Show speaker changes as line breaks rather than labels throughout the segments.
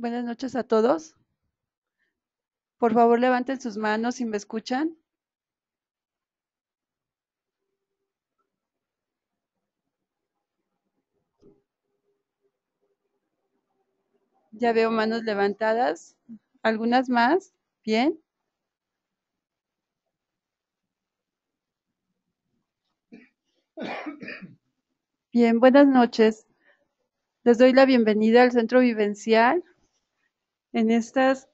Buenas noches a todos. Por favor, levanten sus manos si me escuchan. Ya veo manos levantadas. ¿Algunas más? Bien. Bien, buenas noches. Les doy la bienvenida al Centro Vivencial en estas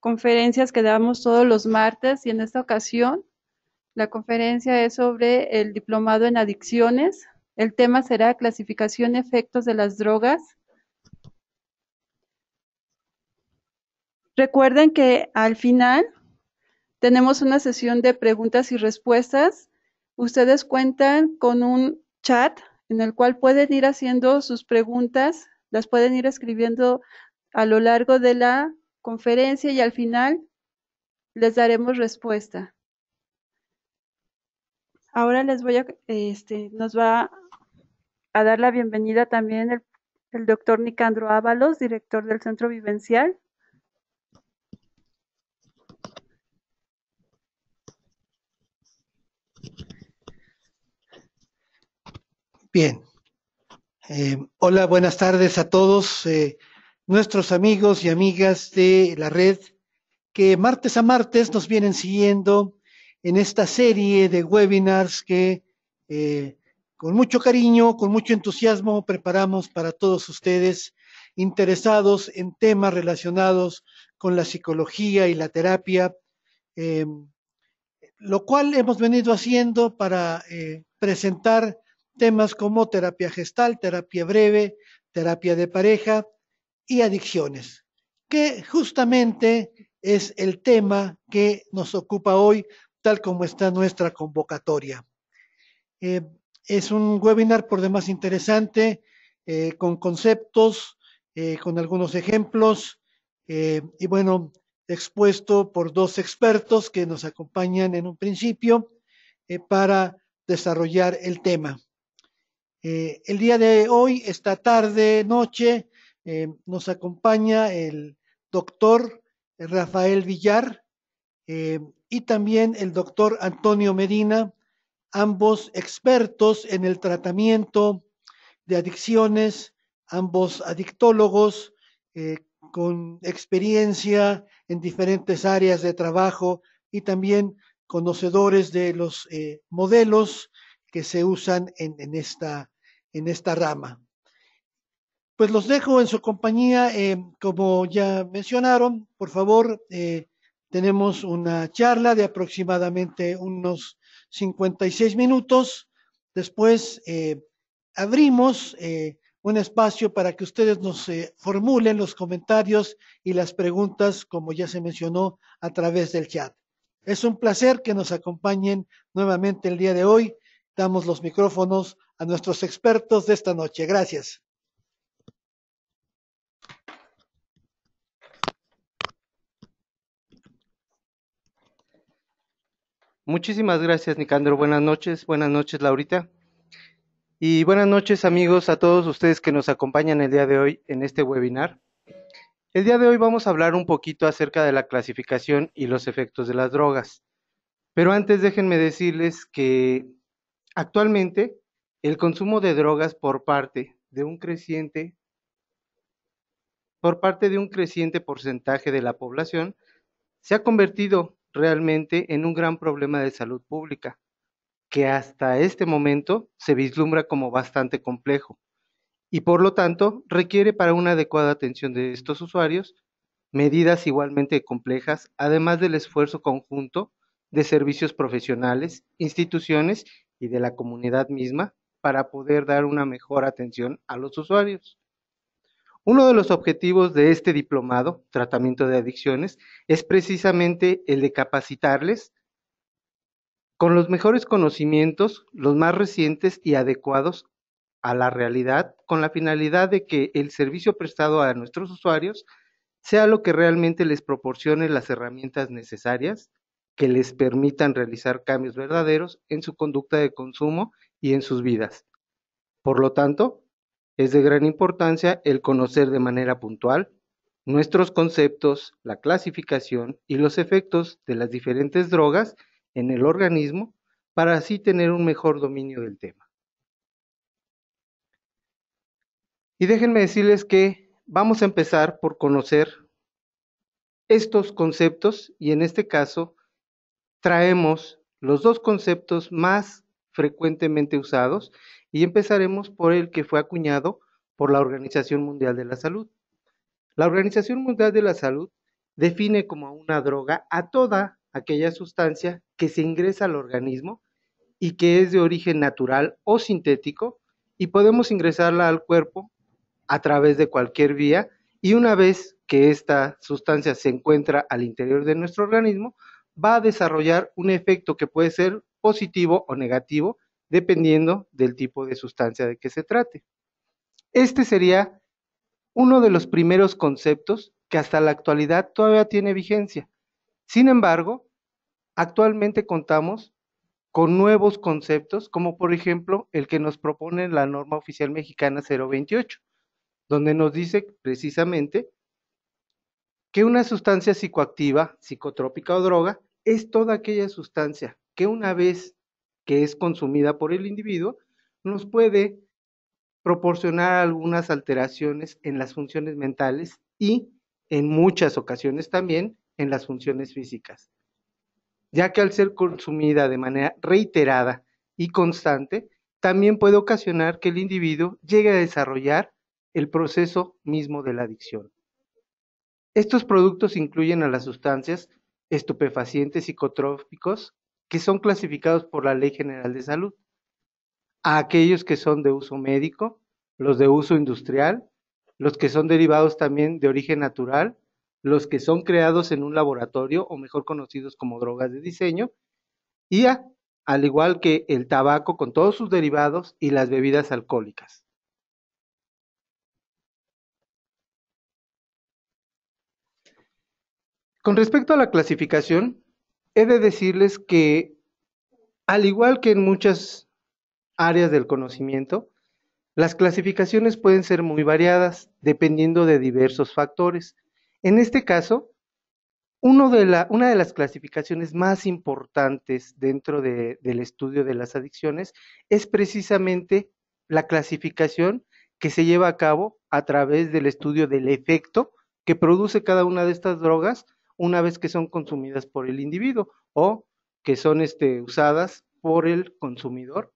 conferencias que damos todos los martes y en esta ocasión la conferencia es sobre el diplomado en adicciones. El tema será clasificación y efectos de las drogas. Recuerden que al final tenemos una sesión de preguntas y respuestas. Ustedes cuentan con un chat en el cual pueden ir haciendo sus preguntas, las pueden ir escribiendo a lo largo de la conferencia y al final les daremos respuesta. Ahora les voy a, este, nos va a dar la bienvenida también el, el doctor Nicandro Ábalos, director del Centro Vivencial.
Bien. Eh, hola, buenas tardes a todos. Eh, nuestros amigos y amigas de la red que martes a martes nos vienen siguiendo en esta serie de webinars que eh, con mucho cariño, con mucho entusiasmo preparamos para todos ustedes interesados en temas relacionados con la psicología y la terapia, em, lo cual hemos venido haciendo para eh, presentar temas como terapia gestal, terapia breve, terapia de pareja, y adicciones, que justamente es el tema que nos ocupa hoy, tal como está nuestra convocatoria. Eh, es un webinar por demás interesante, eh, con conceptos, eh, con algunos ejemplos, y bueno, expuesto por dos expertos que nos acompañan en un principio para desarrollar el tema. el día de hoy, esta tarde, noche, eh, nos acompaña el doctor Rafael Villar eh, y también el doctor Antonio Medina, ambos expertos en el tratamiento de adicciones, ambos adictólogos eh, con experiencia en diferentes áreas de trabajo y también conocedores de los modelos que se usan en esta rama. Pues los dejo en su compañía, eh, como ya mencionaron, por favor, eh, tenemos una charla de aproximadamente unos 56 minutos. Después eh, abrimos un espacio para que ustedes nos formulen los comentarios y las preguntas, como ya se mencionó, a través del chat. Es un placer que nos acompañen nuevamente el día de hoy. Damos los micrófonos a nuestros expertos de esta noche. Gracias. Muchísimas
gracias, Nicandro. Buenas noches. Buenas noches, Laurita. Y buenas noches, amigos, a todos ustedes que nos acompañan el día de hoy en este webinar. El día de hoy vamos a hablar un poquito acerca de la clasificación y los efectos de las drogas. Pero antes déjenme decirles que actualmente el consumo de drogas por parte de un creciente por parte de un creciente porcentaje de la población se ha convertido realmente en un gran problema de salud pública, que hasta este momento se vislumbra como bastante complejo y por lo tanto requiere para una adecuada atención de estos usuarios medidas igualmente complejas, además del esfuerzo conjunto de servicios profesionales, instituciones y de la comunidad misma para poder dar una mejor atención a los usuarios. Uno de los objetivos de este diplomado, tratamiento de adicciones, es precisamente el de capacitarles con los mejores conocimientos, los más recientes y adecuados a la realidad, con la finalidad de que el servicio prestado a nuestros usuarios sea lo que realmente les proporcione las herramientas necesarias que les permitan realizar cambios verdaderos en su conducta de consumo y en sus vidas. Por lo tanto, es de gran importancia el conocer de manera puntual nuestros conceptos, la clasificación y los efectos de las diferentes drogas en el organismo para así tener un mejor dominio del tema. Y déjenme decirles que vamos a empezar por conocer estos conceptos y en este caso traemos los dos conceptos más frecuentemente usados y empezaremos por el que fue acuñado por la Organización Mundial de la Salud. La Organización Mundial de la Salud define como una droga a toda aquella sustancia que se ingresa al organismo y que es de origen natural o sintético y podemos ingresarla al cuerpo a través de cualquier vía y una vez que esta sustancia se encuentra al interior de nuestro organismo, va a desarrollar un efecto que puede ser positivo o negativo dependiendo del tipo de sustancia de que se trate. Este sería uno de los primeros conceptos que hasta la actualidad todavía tiene vigencia. Sin embargo, actualmente contamos con nuevos conceptos, como por ejemplo el que nos propone la norma oficial mexicana 028, donde nos dice precisamente que una sustancia psicoactiva, psicotrópica o droga, es toda aquella sustancia que una vez que es consumida por el individuo, nos puede proporcionar algunas alteraciones en las funciones mentales y en muchas ocasiones también en las funciones físicas, ya que al ser consumida de manera reiterada y constante, también puede ocasionar que el individuo llegue a desarrollar el proceso mismo de la adicción. Estos productos incluyen a las sustancias estupefacientes psicotrópicos, que son clasificados por la Ley General de Salud, a aquellos que son de uso médico, los de uso industrial, los que son derivados también de origen natural, los que son creados en un laboratorio o mejor conocidos como drogas de diseño, y al igual que el tabaco con todos sus derivados y las bebidas alcohólicas. Con respecto a la clasificación, he de decirles que, al igual que en muchas áreas del conocimiento, las clasificaciones pueden ser muy variadas dependiendo de diversos factores. En este caso, una de las clasificaciones más importantes dentro del estudio de las adicciones es precisamente la clasificación que se lleva a cabo a través del estudio del efecto que produce cada una de estas drogas una vez que son consumidas por el individuo o que son este, usadas por el consumidor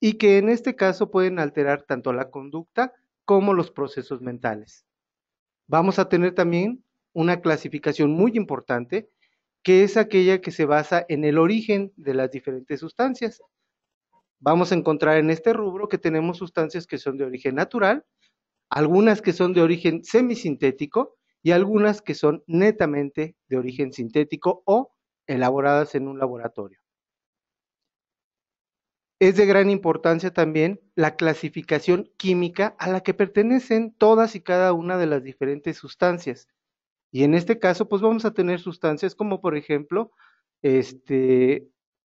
y que en este caso pueden alterar tanto la conducta como los procesos mentales. Vamos a tener también una clasificación muy importante que es aquella que se basa en el origen de las diferentes sustancias. Vamos a encontrar en este rubro que tenemos sustancias que son de origen natural, algunas que son de origen semisintético y algunas que son netamente de origen sintético o elaboradas en un laboratorio. Es de gran importancia también la clasificación química a la que pertenecen todas y cada una de las diferentes sustancias. Y en este caso, pues vamos a tener sustancias como por ejemplo este,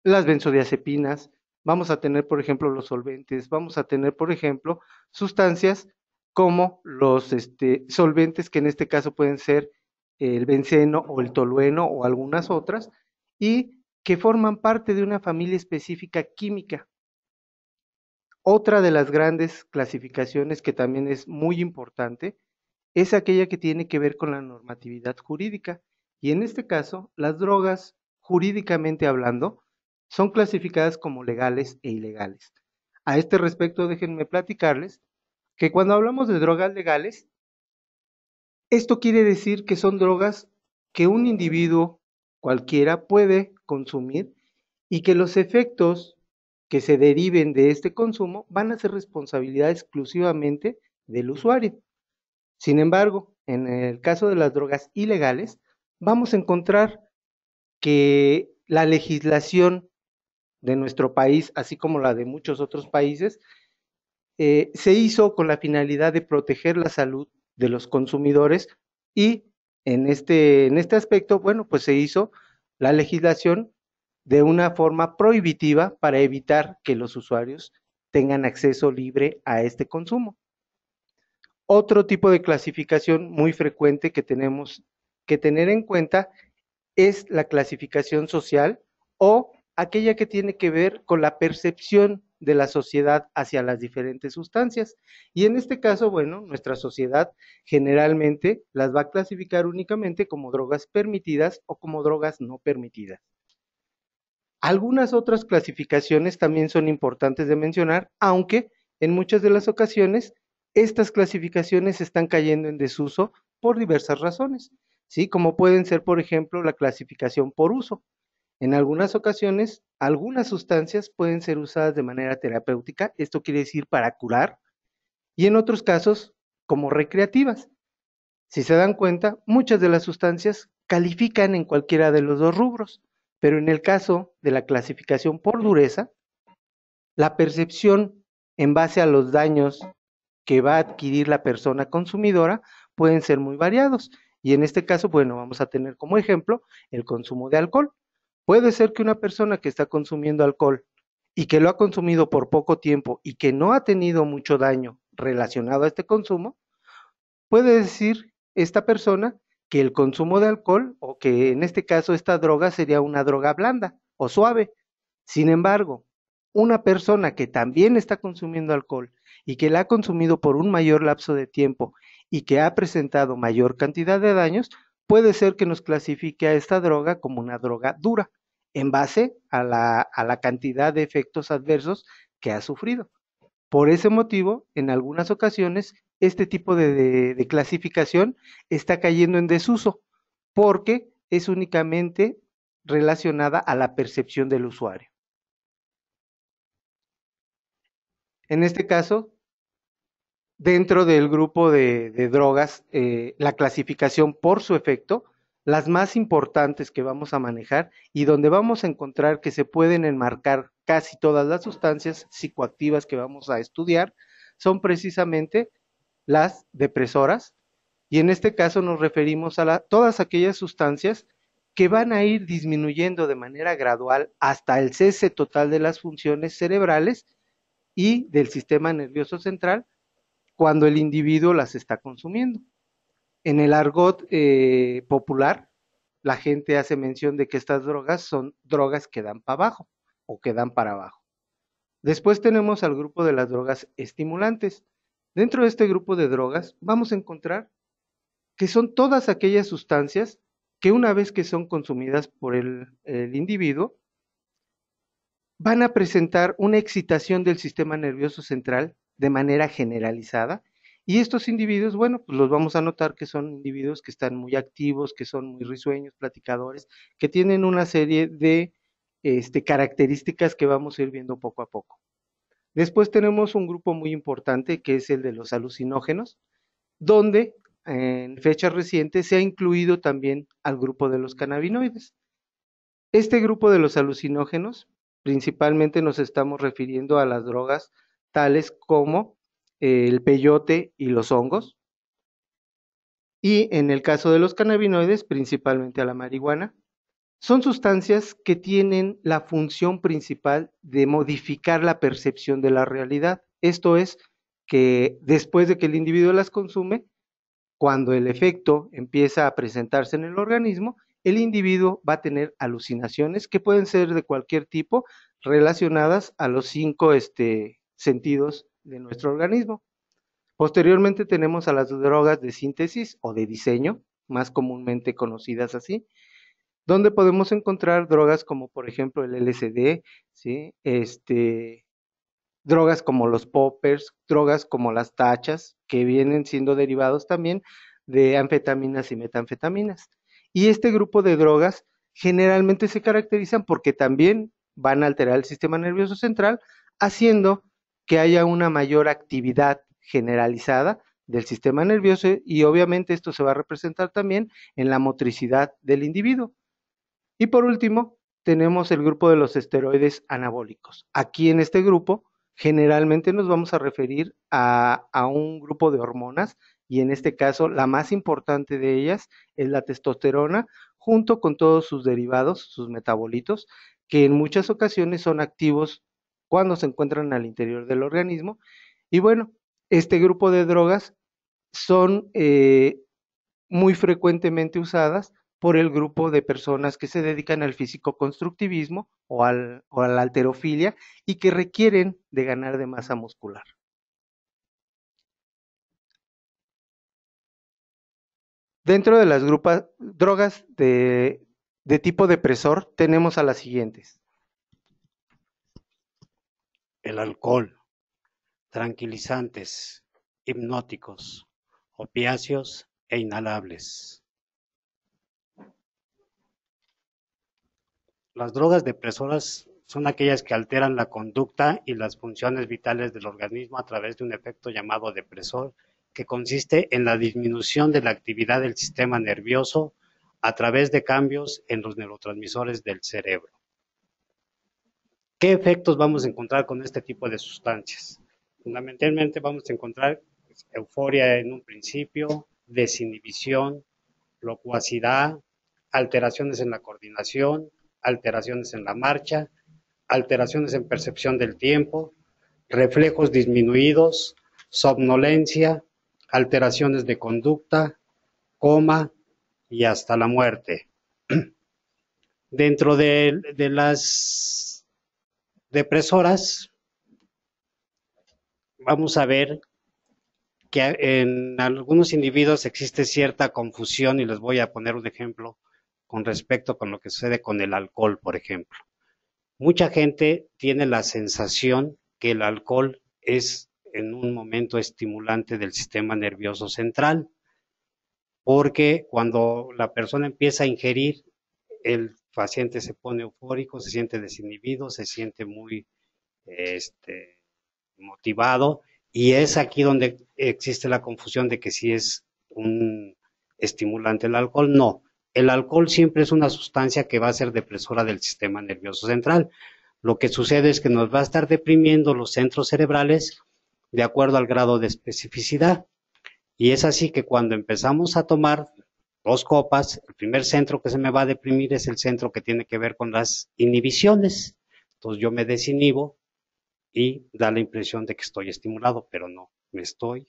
las benzodiazepinas, vamos a tener por ejemplo los solventes, vamos a tener por ejemplo sustancias como los este, solventes que en este caso pueden ser el benceno o el tolueno o algunas otras, y que forman parte de una familia específica química. Otra de las grandes clasificaciones que también es muy importante es aquella que tiene que ver con la normatividad jurídica. Y en este caso, las drogas, jurídicamente hablando, son clasificadas como legales e ilegales. A este respecto, déjenme platicarles que cuando hablamos de drogas legales, esto quiere decir que son drogas que un individuo cualquiera puede consumir y que los efectos que se deriven de este consumo van a ser responsabilidad exclusivamente del usuario. Sin embargo, en el caso de las drogas ilegales, vamos a encontrar que la legislación de nuestro país, así como la de muchos otros países, eh, se hizo con la finalidad de proteger la salud de los consumidores y en este, en este aspecto, bueno, pues se hizo la legislación de una forma prohibitiva para evitar que los usuarios tengan acceso libre a este consumo. Otro tipo de clasificación muy frecuente que tenemos que tener en cuenta es la clasificación social o aquella que tiene que ver con la percepción de la sociedad hacia las diferentes sustancias. Y en este caso, bueno, nuestra sociedad generalmente las va a clasificar únicamente como drogas permitidas o como drogas no permitidas. Algunas otras clasificaciones también son importantes de mencionar, aunque en muchas de las ocasiones estas clasificaciones están cayendo en desuso por diversas razones, ¿sí? Como pueden ser, por ejemplo, la clasificación por uso. En algunas ocasiones, algunas sustancias pueden ser usadas de manera terapéutica, esto quiere decir para curar, y en otros casos como recreativas. Si se dan cuenta, muchas de las sustancias califican en cualquiera de los dos rubros, pero en el caso de la clasificación por dureza, la percepción en base a los daños que va a adquirir la persona consumidora pueden ser muy variados. Y en este caso, bueno, vamos a tener como ejemplo el consumo de alcohol. Puede ser que una persona que está consumiendo alcohol y que lo ha consumido por poco tiempo y que no ha tenido mucho daño relacionado a este consumo, puede decir esta persona que el consumo de alcohol o que en este caso esta droga sería una droga blanda o suave. Sin embargo, una persona que también está consumiendo alcohol y que la ha consumido por un mayor lapso de tiempo y que ha presentado mayor cantidad de daños, puede ser que nos clasifique a esta droga como una droga dura en base a la, cantidad de efectos adversos que ha sufrido. Por ese motivo, en algunas ocasiones, este tipo de, clasificación está cayendo en desuso porque es únicamente relacionada a la percepción del usuario. En este caso, dentro del grupo de, drogas, eh, la clasificación por su efecto las más importantes que vamos a manejar y donde vamos a encontrar que se pueden enmarcar casi todas las sustancias psicoactivas que vamos a estudiar, son precisamente las depresoras y en este caso nos referimos a todas aquellas sustancias que van a ir disminuyendo de manera gradual hasta el cese total de las funciones cerebrales y del sistema nervioso central cuando el individuo las está consumiendo. En el argot eh, popular, la gente hace mención de que estas drogas son drogas que dan para abajo o que dan para abajo. Después tenemos al grupo de las drogas estimulantes. Dentro de este grupo de drogas vamos a encontrar que son todas aquellas sustancias que una vez que son consumidas por el individuo, van a presentar una excitación del sistema nervioso central de manera generalizada y estos individuos, bueno, pues los vamos a notar que son individuos que están muy activos, que son muy risueños, platicadores, que tienen una serie de este, características que vamos a ir viendo poco a poco. Después tenemos un grupo muy importante que es el de los alucinógenos, donde en fechas recientes se ha incluido también al grupo de los cannabinoides. Este grupo de los alucinógenos principalmente nos estamos refiriendo a las drogas tales como el peyote y los hongos. Y en el caso de los cannabinoides, principalmente a la marihuana, son sustancias que tienen la función principal de modificar la percepción de la realidad. Esto es que después de que el individuo las consume, cuando el efecto empieza a presentarse en el organismo, el individuo va a tener alucinaciones que pueden ser de cualquier tipo relacionadas a los cinco este, sentidos de nuestro organismo. Posteriormente tenemos a las drogas de síntesis o de diseño, más comúnmente conocidas así, donde podemos encontrar drogas como por ejemplo el LSD, ¿sí? este, drogas como los poppers, drogas como las tachas, que vienen siendo derivados también de anfetaminas y metanfetaminas. Y este grupo de drogas generalmente se caracterizan porque también van a alterar el sistema nervioso central, haciendo que haya una mayor actividad generalizada del sistema nervioso y obviamente esto se va a representar también en la motricidad del individuo. Y por último, tenemos el grupo de los esteroides anabólicos. Aquí en este grupo generalmente nos vamos a referir a, un grupo de hormonas y en este caso la más importante de ellas es la testosterona junto con todos sus derivados, sus metabolitos, que en muchas ocasiones son activos cuando se encuentran al interior del organismo. Y bueno, este grupo de drogas son eh, muy frecuentemente usadas por el grupo de personas que se dedican al físico-constructivismo o, a la alterofilia y que requieren de ganar de masa muscular. Dentro de las drogas de tipo depresor tenemos a las siguientes
el alcohol, tranquilizantes, hipnóticos, opiáceos e inhalables. Las drogas depresoras son aquellas que alteran la conducta y las funciones vitales del organismo a través de un efecto llamado depresor, que consiste en la disminución de la actividad del sistema nervioso a través de cambios en los neurotransmisores del cerebro. ¿Qué efectos vamos a encontrar con este tipo de sustancias? Fundamentalmente vamos a encontrar pues, euforia en un principio, desinhibición, locuacidad, alteraciones en la coordinación, alteraciones en la marcha, alteraciones en percepción del tiempo, reflejos disminuidos, somnolencia, alteraciones de conducta, coma y hasta la muerte. Dentro de, de las depresoras, vamos a ver que en algunos individuos existe cierta confusión y les voy a poner un ejemplo con respecto con lo que sucede con el alcohol, por ejemplo. Mucha gente tiene la sensación que el alcohol es en un momento estimulante del sistema nervioso central, porque cuando la persona empieza a ingerir, el paciente se pone eufórico, se siente desinhibido, se siente muy este, motivado y es aquí donde existe la confusión de que si es un estimulante el alcohol, no. El alcohol siempre es una sustancia que va a ser depresora del sistema nervioso central. Lo que sucede es que nos va a estar deprimiendo los centros cerebrales de acuerdo al grado de especificidad. Y es así que cuando empezamos a tomar dos copas, el primer centro que se me va a deprimir es el centro que tiene que ver con las inhibiciones. Entonces yo me desinhibo y da la impresión de que estoy estimulado, pero no, me estoy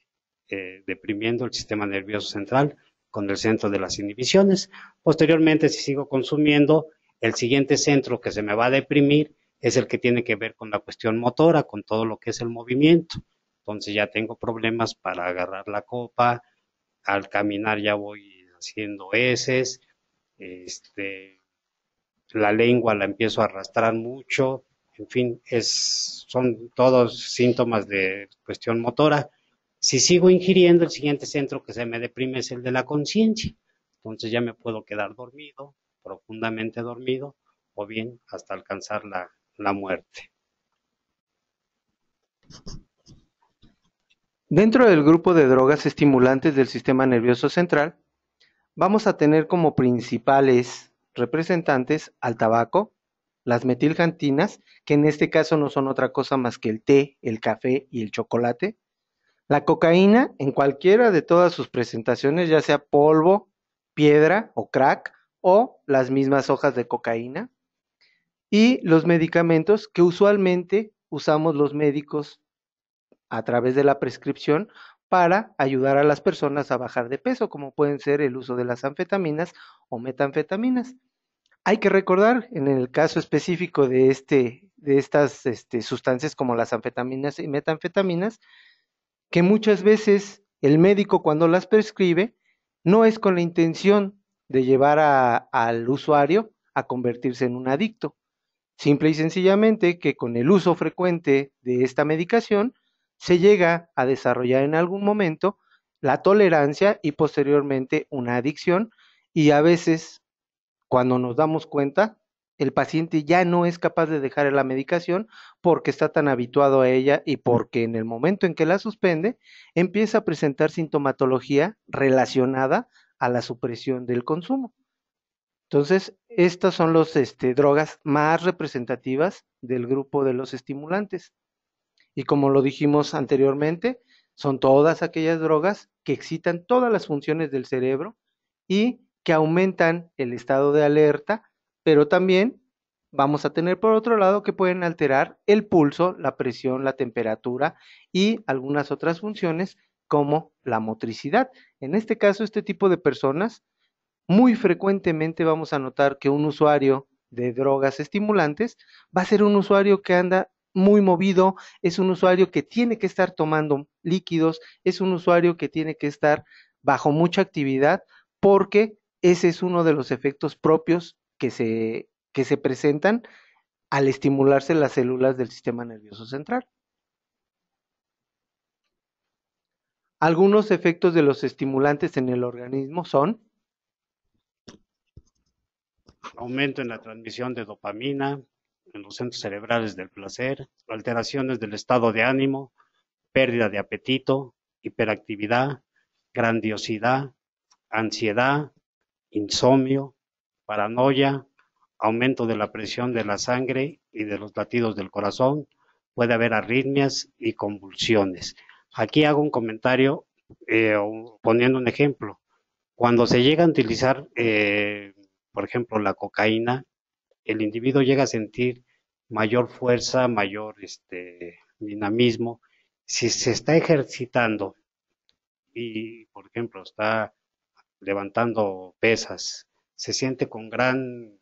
eh, deprimiendo el sistema nervioso central con el centro de las inhibiciones. Posteriormente, si sigo consumiendo, el siguiente centro que se me va a deprimir es el que tiene que ver con la cuestión motora, con todo lo que es el movimiento. Entonces ya tengo problemas para agarrar la copa, al caminar ya voy haciendo heces, este, la lengua la empiezo a arrastrar mucho, en fin, son todos síntomas de cuestión motora. Si sigo ingiriendo, el siguiente centro que se me deprime es el de la conciencia. Entonces ya me puedo quedar dormido, profundamente dormido, o bien hasta alcanzar la, la muerte.
Dentro del grupo de drogas estimulantes del sistema nervioso central, vamos a tener como principales representantes al tabaco, las metilcantinas, que en este caso no son otra cosa más que el té, el café y el chocolate, la cocaína en cualquiera de todas sus presentaciones, ya sea polvo, piedra o crack o las mismas hojas de cocaína, y los medicamentos que usualmente usamos los médicos a través de la prescripción para ayudar a las personas a bajar de peso, como pueden ser el uso de las anfetaminas o metanfetaminas. Hay que recordar, en el caso específico de, este, de estas este, sustancias como las anfetaminas y metanfetaminas, que muchas veces el médico cuando las prescribe no es con la intención de llevar al usuario a convertirse en un adicto. Simple y sencillamente que con el uso frecuente de esta medicación, se llega a desarrollar en algún momento la tolerancia y posteriormente una adicción y a veces cuando nos damos cuenta el paciente ya no es capaz de dejar la medicación porque está tan habituado a ella y porque en el momento en que la suspende empieza a presentar sintomatología relacionada a la supresión del consumo. Entonces, estas son las este, drogas más representativas del grupo de los estimulantes. Y como lo dijimos anteriormente, son todas aquellas drogas que excitan todas las funciones del cerebro y que aumentan el estado de alerta, pero también vamos a tener por otro lado que pueden alterar el pulso, la presión, la temperatura y algunas otras funciones como la motricidad. En este caso, este tipo de personas, muy frecuentemente vamos a notar que un usuario de drogas estimulantes va a ser un usuario que anda muy movido, es un usuario que tiene que estar tomando líquidos, es un usuario que tiene que estar bajo mucha actividad porque ese es uno de los efectos propios que se, que se presentan al estimularse las células del sistema nervioso central. Algunos efectos de los estimulantes en el organismo son
aumento en la transmisión de dopamina, en los centros cerebrales del placer, alteraciones del estado de ánimo, pérdida de apetito, hiperactividad, grandiosidad, ansiedad, insomnio, paranoia, aumento de la presión de la sangre y de los latidos del corazón, puede haber arritmias y convulsiones. Aquí hago un comentario eh, poniendo un ejemplo. Cuando se llega a utilizar, eh, por ejemplo, la cocaína, el individuo llega a sentir mayor fuerza, mayor este, dinamismo. Si se está ejercitando y, por ejemplo, está levantando pesas, se siente con gran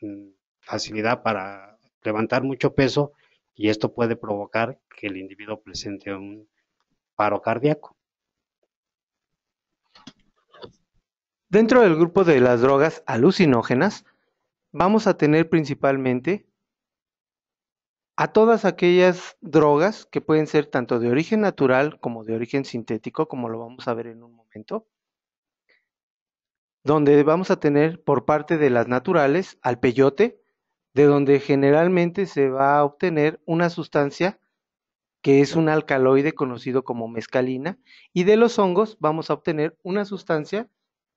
mm, facilidad para levantar mucho peso y esto puede provocar que el individuo presente un paro cardíaco. Dentro del grupo de las
drogas alucinógenas, vamos a tener principalmente a todas aquellas drogas que pueden ser tanto de origen natural como de origen sintético, como lo vamos a ver en un momento, donde vamos a tener por parte de las naturales al peyote, de donde generalmente se va a obtener una sustancia que es un alcaloide conocido como mescalina, y de los hongos vamos a obtener una sustancia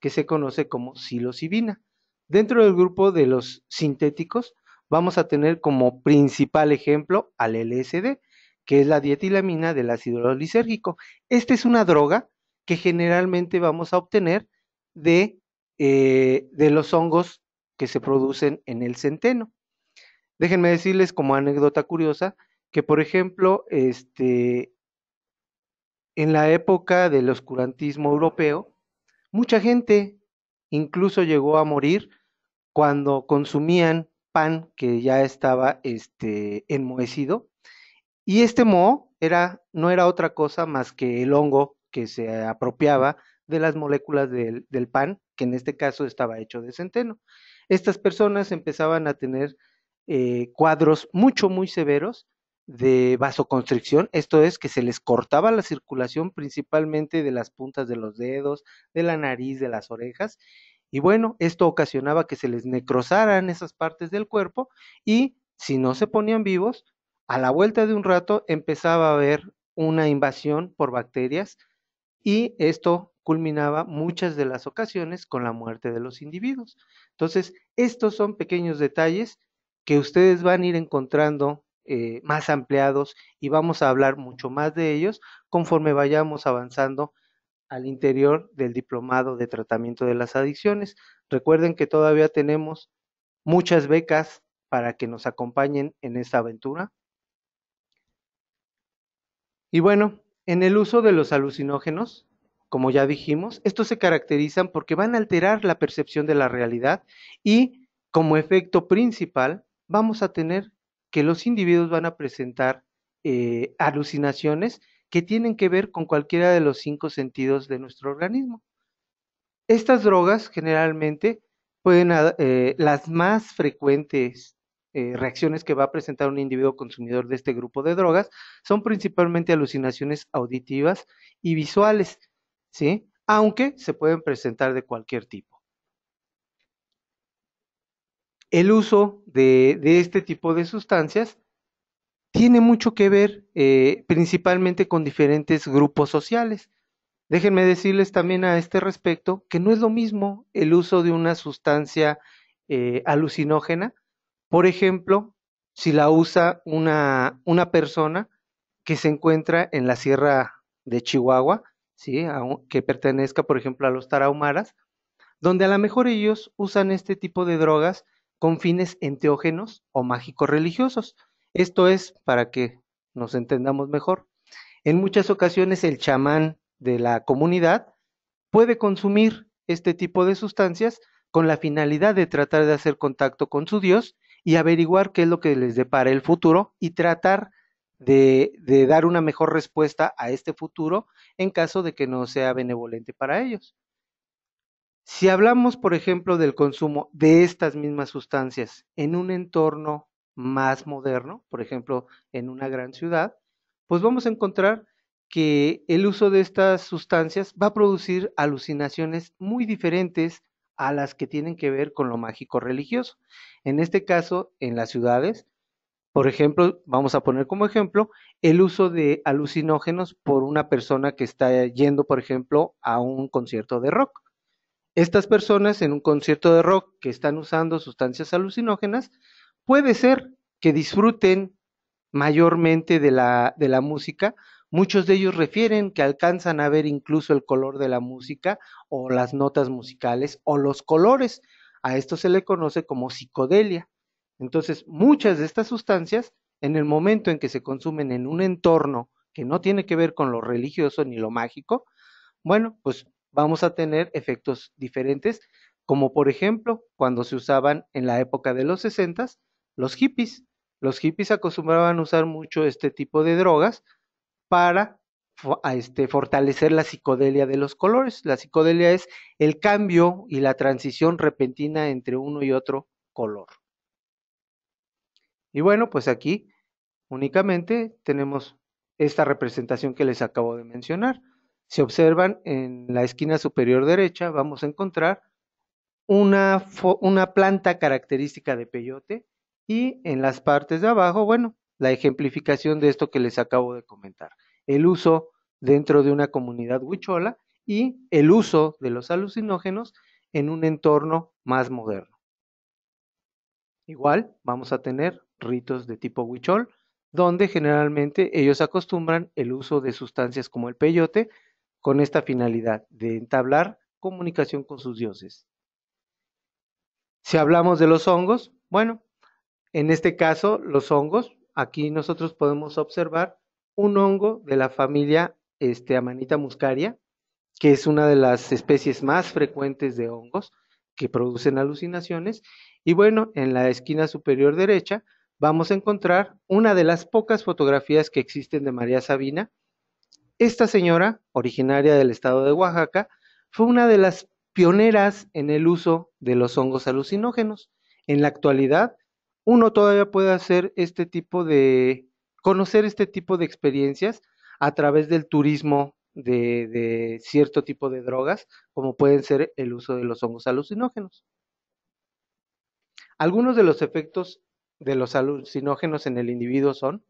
que se conoce como psilocibina. Dentro del grupo de los sintéticos vamos a tener como principal ejemplo al LSD, que es la dietilamina del ácido lisérgico. Esta es una droga que generalmente vamos a obtener de, eh, de los hongos que se producen en el centeno. Déjenme decirles como anécdota curiosa que, por ejemplo, este, en la época del oscurantismo europeo, mucha gente incluso llegó a morir cuando consumían pan que ya estaba este, enmohecido. Y este moho era, no era otra cosa más que el hongo que se apropiaba de las moléculas del, pan, que en este caso estaba hecho de centeno. Estas personas empezaban a tener eh, cuadros mucho, muy severos de vasoconstricción, esto es que se les cortaba la circulación principalmente de las puntas de los dedos, de la nariz, de las orejas, y bueno, esto ocasionaba que se les necrosaran esas partes del cuerpo y si no se ponían vivos, a la vuelta de un rato empezaba a haber una invasión por bacterias y esto culminaba muchas de las ocasiones con la muerte de los individuos. Entonces, estos son pequeños detalles que ustedes van a ir encontrando eh, más ampliados y vamos a hablar mucho más de ellos conforme vayamos avanzando al interior del Diplomado de Tratamiento de las Adicciones. Recuerden que todavía tenemos muchas becas para que nos acompañen en esta aventura. Y bueno, en el uso de los alucinógenos, como ya dijimos, estos se caracterizan porque van a alterar la percepción de la realidad y como efecto principal vamos a tener que los individuos van a presentar eh, alucinaciones que tienen que ver con cualquiera de los cinco sentidos de nuestro organismo. Estas drogas generalmente pueden, eh, las más frecuentes eh, reacciones que va a presentar un individuo consumidor de este grupo de drogas son principalmente alucinaciones auditivas y visuales, ¿sí? Aunque se pueden presentar de cualquier tipo. El uso de este tipo de sustancias tiene mucho que ver eh, principalmente con diferentes grupos sociales. Déjenme decirles también a este respecto que no es lo mismo el uso de una sustancia eh, alucinógena, por ejemplo, si la usa una, una, persona que se encuentra en la sierra de Chihuahua, ¿sí? que pertenezca, por ejemplo, a los tarahumaras, donde a lo mejor ellos usan este tipo de drogas con fines enteógenos o mágico religiosos. Esto es para que nos entendamos mejor. En muchas ocasiones el chamán de la comunidad puede consumir este tipo de sustancias con la finalidad de tratar de hacer contacto con su Dios y averiguar qué es lo que les depara el futuro y tratar de, dar una mejor respuesta a este futuro en caso de que no sea benevolente para ellos. Si hablamos, por ejemplo, del consumo de estas mismas sustancias en un entorno más moderno, por ejemplo, en una gran ciudad, pues vamos a encontrar que el uso de estas sustancias va a producir alucinaciones muy diferentes a las que tienen que ver con lo mágico religioso. En este caso, en las ciudades, por ejemplo, vamos a poner como ejemplo el uso de alucinógenos por una persona que está yendo, por ejemplo, a un concierto de rock. Estas personas en un concierto de rock que están usando sustancias alucinógenas, puede ser que disfruten mayormente de la, de la música. Muchos de ellos refieren que alcanzan a ver incluso el color de la música o las notas musicales o los colores. A esto se le conoce como psicodelia. Entonces, muchas de estas sustancias, en el momento en que se consumen en un entorno que no tiene que ver con lo religioso ni lo mágico, bueno, pues vamos a tener efectos diferentes, como por ejemplo cuando se usaban en la época de los sesentas los hippies. Los hippies acostumbraban usar mucho este tipo de drogas para este, fortalecer la psicodelia de los colores. La psicodelia es el cambio y la transición repentina entre uno y otro color. Y bueno, pues aquí únicamente tenemos esta representación que les acabo de mencionar. Si observan en la esquina superior derecha, vamos a encontrar una, una planta característica de peyote, y en las partes de abajo, bueno, la ejemplificación de esto que les acabo de comentar. El uso dentro de una comunidad huichola y el uso de los alucinógenos en un entorno más moderno. Igual vamos a tener ritos de tipo huichol, donde generalmente ellos acostumbran el uso de sustancias como el peyote con esta finalidad de entablar comunicación con sus dioses. Si hablamos de los hongos, bueno, en este caso, los hongos, aquí nosotros podemos observar un hongo de la familia este, Amanita muscaria, que es una de las especies más frecuentes de hongos que producen alucinaciones. Y bueno, en la esquina superior derecha vamos a encontrar una de las pocas fotografías que existen de María Sabina. Esta señora, originaria del estado de Oaxaca, fue una de las pioneras en el uso de los hongos alucinógenos. En la actualidad uno todavía puede hacer este tipo de, conocer este tipo de experiencias a través del turismo de, cierto tipo de drogas, como pueden ser el uso de los hongos alucinógenos. Algunos de los efectos de los alucinógenos en el
individuo son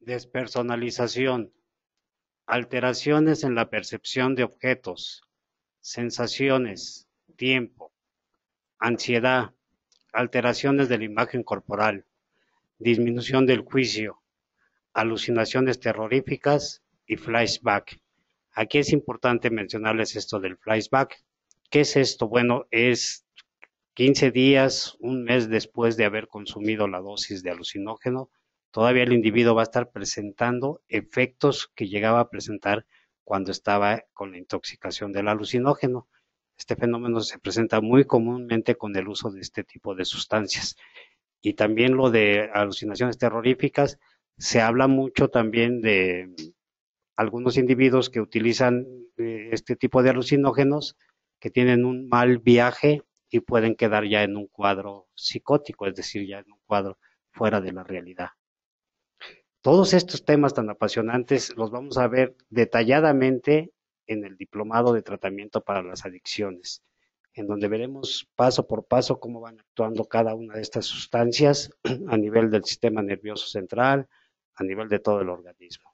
despersonalización, alteraciones en la percepción de objetos, sensaciones, tiempo, ansiedad, alteraciones de la imagen corporal, disminución del juicio, alucinaciones terroríficas y flashback. Aquí es importante mencionarles esto del flashback. ¿Qué es esto? Bueno, es 15 días, un mes después de haber consumido la dosis de alucinógeno, todavía el individuo va a estar presentando efectos que llegaba a presentar cuando estaba con la intoxicación del alucinógeno. Este fenómeno se presenta muy comúnmente con el uso de este tipo de sustancias. Y también lo de alucinaciones terroríficas, se habla mucho también de algunos individuos que utilizan eh, este tipo de alucinógenos que tienen un mal viaje y pueden quedar ya en un cuadro psicótico, es decir, ya en un cuadro fuera de la realidad. Todos estos temas tan apasionantes los vamos a ver detalladamente en el Diplomado de Tratamiento para las Adicciones, en donde veremos paso por paso cómo van actuando cada una de estas sustancias a nivel del sistema nervioso central, a nivel de todo el organismo.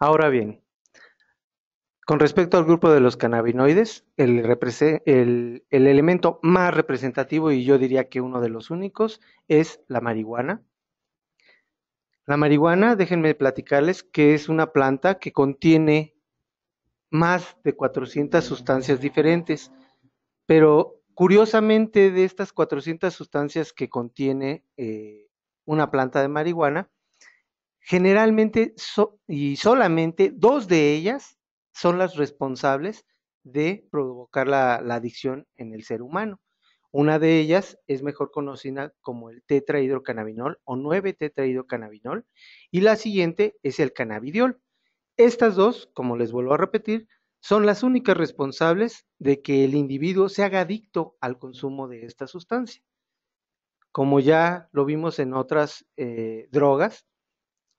Ahora bien,
con respecto al grupo de los cannabinoides, el, el, elemento más representativo y yo diría que uno de los únicos es la marihuana, la marihuana, déjenme platicarles que es una planta que contiene más de 400 sustancias diferentes, pero curiosamente de estas 400 sustancias que contiene eh, una planta de marihuana, generalmente y solamente dos de ellas son las responsables de provocar la adicción en el ser humano. Una de ellas es mejor conocida como el tetrahidrocannabinol o 9-tetrahidrocannabinol y la siguiente es el cannabidiol. Estas dos, como les vuelvo a repetir, son las únicas responsables de que el individuo se haga adicto al consumo de esta sustancia. Como ya lo vimos en otras eh, drogas,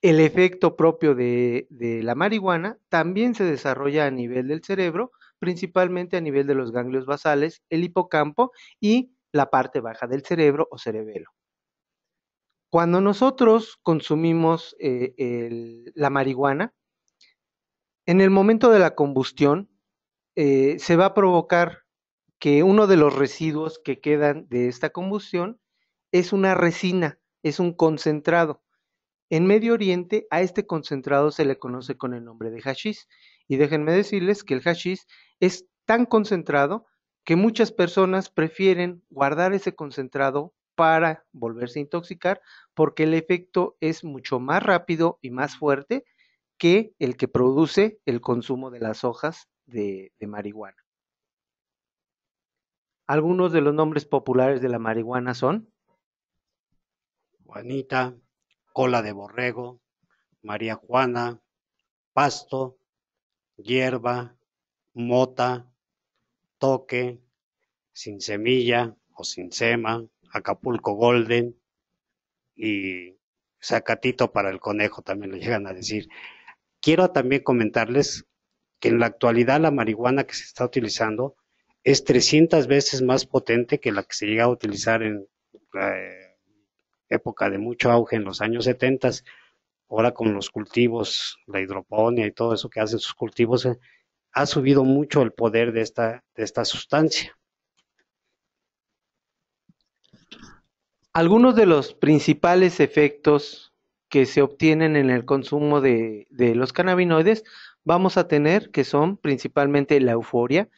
el efecto propio de la marihuana también se desarrolla a nivel del cerebro principalmente a nivel de los ganglios basales, el hipocampo y la parte baja del cerebro o cerebelo. Cuando nosotros consumimos eh, la marihuana, en el momento de la combustión eh, se va a provocar que uno de los residuos que quedan de esta combustión es una resina, es un concentrado. En Medio Oriente a este concentrado se le conoce con el nombre de hashish y déjenme decirles que el hashish es tan concentrado que muchas personas prefieren guardar ese concentrado para volverse a intoxicar porque el efecto es mucho más rápido y más fuerte que el que produce el consumo de las hojas de, de marihuana. Algunos de los nombres populares de la marihuana
son Juanita, cola de borrego, María Juana, pasto, hierba, mota, toque, sin semilla o sin sema, Acapulco Golden y Zacatito para el conejo también lo llegan a decir. Quiero también comentarles que en la actualidad la marihuana que se está utilizando es 300 veces más potente que la que se llega a utilizar en la eh, época de mucho auge en los años 70 ahora con los cultivos, la hidroponía y todo eso que hacen sus cultivos, eh, ha subido mucho el poder de esta, sustancia.
Algunos de los principales efectos que se obtienen en el consumo de, de los cannabinoides vamos a tener que son principalmente la euforia.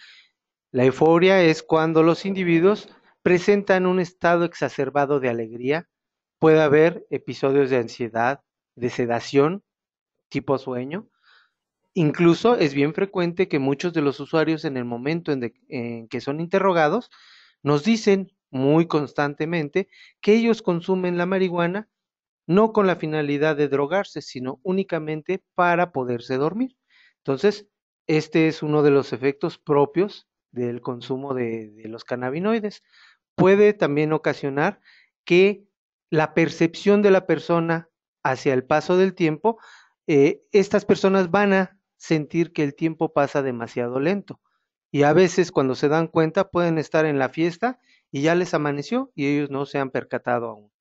La euforia es cuando los individuos presentan un estado exacerbado de alegría, puede haber episodios de ansiedad, de sedación tipo sueño. Incluso es bien frecuente que muchos de los usuarios en el momento en, que son interrogados nos dicen muy constantemente que ellos consumen la marihuana no con la finalidad de drogarse, sino únicamente para poderse dormir. Entonces, este es uno de los efectos propios del consumo de, de, los cannabinoides. Puede también ocasionar que la percepción de la persona hacia el paso del tiempo, eh, estas personas van a sentir que el tiempo pasa demasiado lento. Y a veces cuando se dan cuenta pueden estar en la fiesta y ya les amaneció y ellos no se han percatado aún.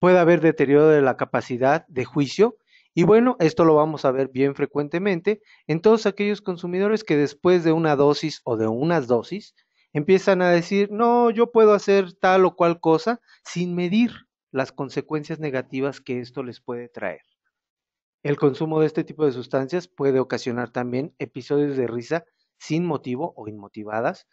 Puede haber deterioro de la capacidad de juicio y bueno, esto lo vamos a ver bien frecuentemente en todos aquellos consumidores que después de una dosis o de unas dosis empiezan a decir, no, yo puedo hacer tal o cual cosa sin medir las consecuencias negativas que esto les puede traer. El consumo de este tipo de sustancias puede ocasionar también episodios de risa sin motivo o inmotivadas.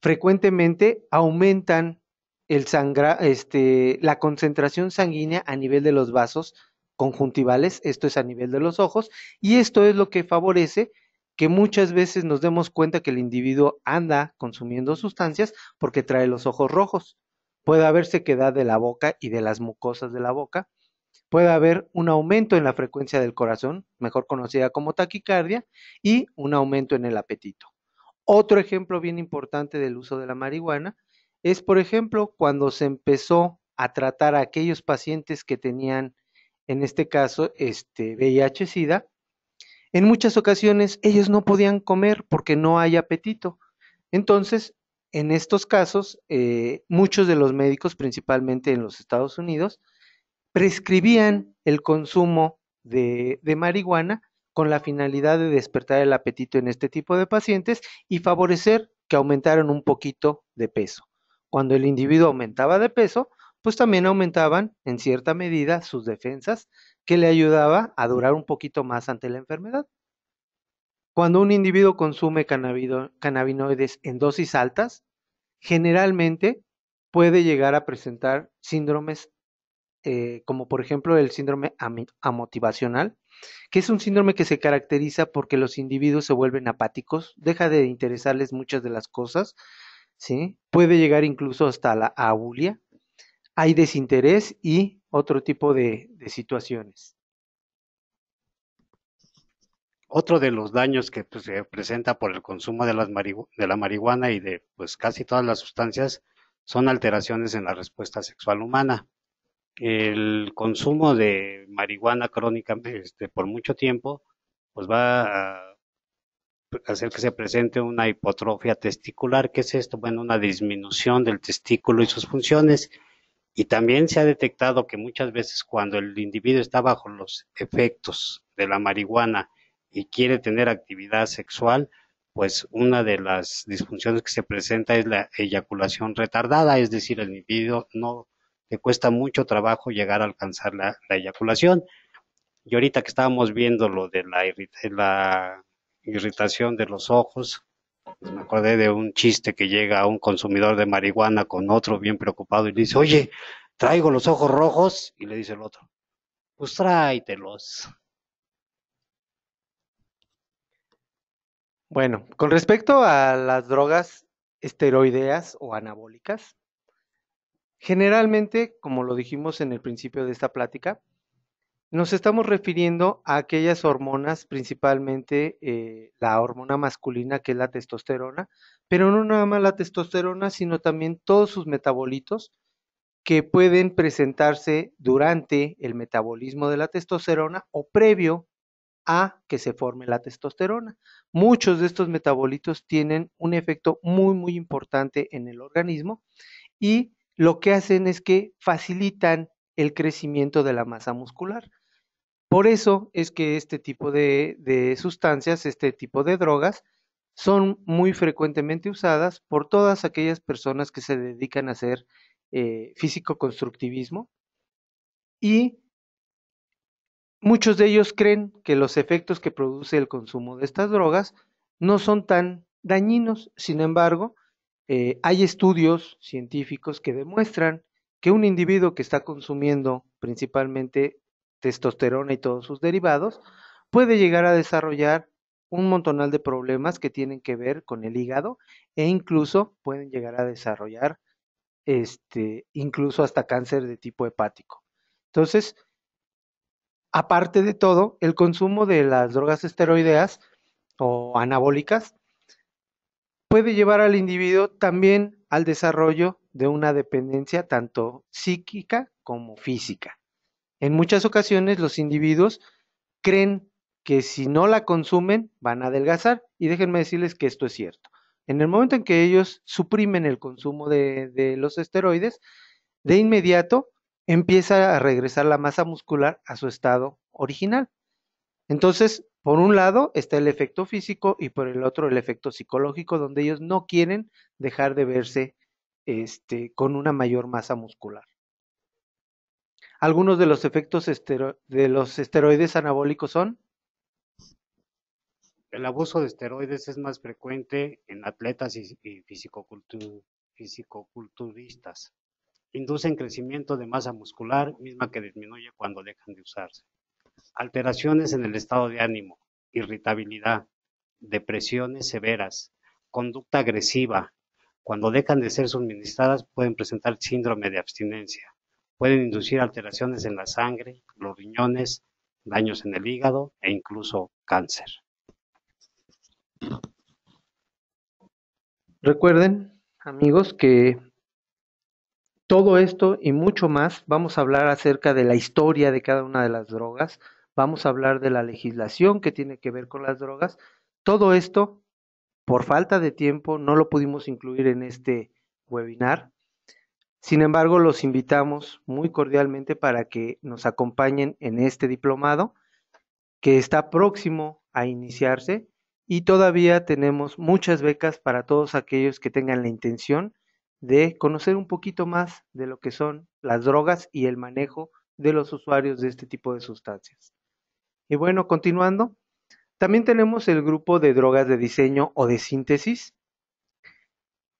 Frecuentemente aumentan este, la concentración sanguínea a nivel de los vasos conjuntivales, esto es a nivel de los ojos, y esto es lo que favorece que muchas veces nos demos cuenta que el individuo anda consumiendo sustancias porque trae los ojos rojos. Puede haber sequedad de la boca y de las mucosas de la boca. Puede haber un aumento en la frecuencia del corazón, mejor conocida como taquicardia, y un aumento en el apetito. Otro ejemplo bien importante del uso de la marihuana es, por ejemplo, cuando se empezó a tratar a aquellos pacientes que tenían, en este caso, este VIH-Sida, en muchas ocasiones ellos no podían comer porque no hay apetito. Entonces, en estos casos, eh, muchos de los médicos, principalmente en los Estados Unidos, prescribían el consumo de, de marihuana con la finalidad de despertar el apetito en este tipo de pacientes y favorecer que aumentaran un poquito de peso. Cuando el individuo aumentaba de peso, pues también aumentaban en cierta medida sus defensas, que le ayudaba a durar un poquito más ante la enfermedad. Cuando un individuo consume cannabinoides en dosis altas, generalmente puede llegar a presentar síndromes eh, como por ejemplo el síndrome amotivacional, que es un síndrome que se caracteriza porque los individuos se vuelven apáticos, deja de interesarles muchas de las cosas, puede llegar incluso hasta la abulia, hay desinterés y otro tipo de
situaciones. Otro de los daños que pues, se presenta por el consumo de, de, la marihuana y de pues, casi todas las sustancias son alteraciones en la respuesta sexual humana. El consumo de marihuana crónicamente por mucho tiempo pues, va a hacer que se presente una hipotrofia testicular. ¿Qué es esto? Bueno, una disminución del testículo y sus funciones. Y también se ha detectado que muchas veces cuando el individuo está bajo los efectos de la marihuana y quiere tener actividad sexual, pues una de las disfunciones que se presenta es la eyaculación retardada, es decir, el individuo no le cuesta mucho trabajo llegar a alcanzar la, eyaculación. Y ahorita que estábamos viendo lo de la, la irritación de los ojos, pues me acordé de un chiste que llega a un consumidor de marihuana con otro bien preocupado y le dice, oye, traigo los ojos rojos, y le dice el otro, pues tráetelos.
Bueno, con respecto a las drogas esteroideas o anabólicas, generalmente, como lo dijimos en el principio de esta plática, nos estamos refiriendo a aquellas hormonas, principalmente eh, la hormona masculina que es la testosterona, pero no nada más la testosterona, sino también todos sus metabolitos que pueden presentarse durante el metabolismo de la testosterona o previo a que se forme la testosterona. Muchos de estos metabolitos tienen un efecto muy, muy importante en el organismo y lo que hacen es que facilitan el crecimiento de la masa muscular. Por eso es que este tipo de, sustancias, este tipo de drogas, son muy frecuentemente usadas por todas aquellas personas que se dedican a hacer eh, físico-constructivismo y Muchos de ellos creen que los efectos que produce el consumo de estas drogas no son tan dañinos. Sin embargo, eh, hay estudios científicos que demuestran que un individuo que está consumiendo principalmente testosterona y todos sus derivados puede llegar a desarrollar un montonal de problemas que tienen que ver con el hígado e incluso pueden llegar a desarrollar este incluso hasta cáncer de tipo hepático. Entonces, Aparte de todo, el consumo de las drogas esteroideas o anabólicas puede llevar al individuo también al desarrollo de una dependencia tanto psíquica como física. En muchas ocasiones los individuos creen que si no la consumen van a adelgazar y déjenme decirles que esto es cierto. En el momento en que ellos suprimen el consumo de, los esteroides, de inmediato empieza a regresar la masa muscular a su estado original. Entonces, por un lado está el efecto físico y por el otro el efecto psicológico, donde ellos no quieren dejar de verse este, con una mayor masa muscular. Algunos de los efectos de los esteroides anabólicos son
el abuso de esteroides es más frecuente en atletas y, y fisicoculturistas inducen crecimiento de masa muscular, misma que disminuye cuando dejan de usarse. Alteraciones en el estado de ánimo, irritabilidad, depresiones severas, conducta agresiva. Cuando dejan de ser suministradas pueden presentar síndrome de abstinencia. Pueden inducir alteraciones en la sangre, los riñones, daños en el hígado e incluso cáncer.
Recuerden, amigos, que todo esto y mucho más vamos a hablar acerca de la historia de cada una de las drogas, vamos a hablar de la legislación que tiene que ver con las drogas. Todo esto, por falta de tiempo, no lo pudimos incluir en este webinar. Sin embargo, los invitamos muy cordialmente para que nos acompañen en este diplomado que está próximo a iniciarse y todavía tenemos muchas becas para todos aquellos que tengan la intención de conocer un poquito más de lo que son las drogas y el manejo de los usuarios de este tipo de sustancias. Y bueno, continuando, también tenemos el grupo de drogas de diseño o de síntesis.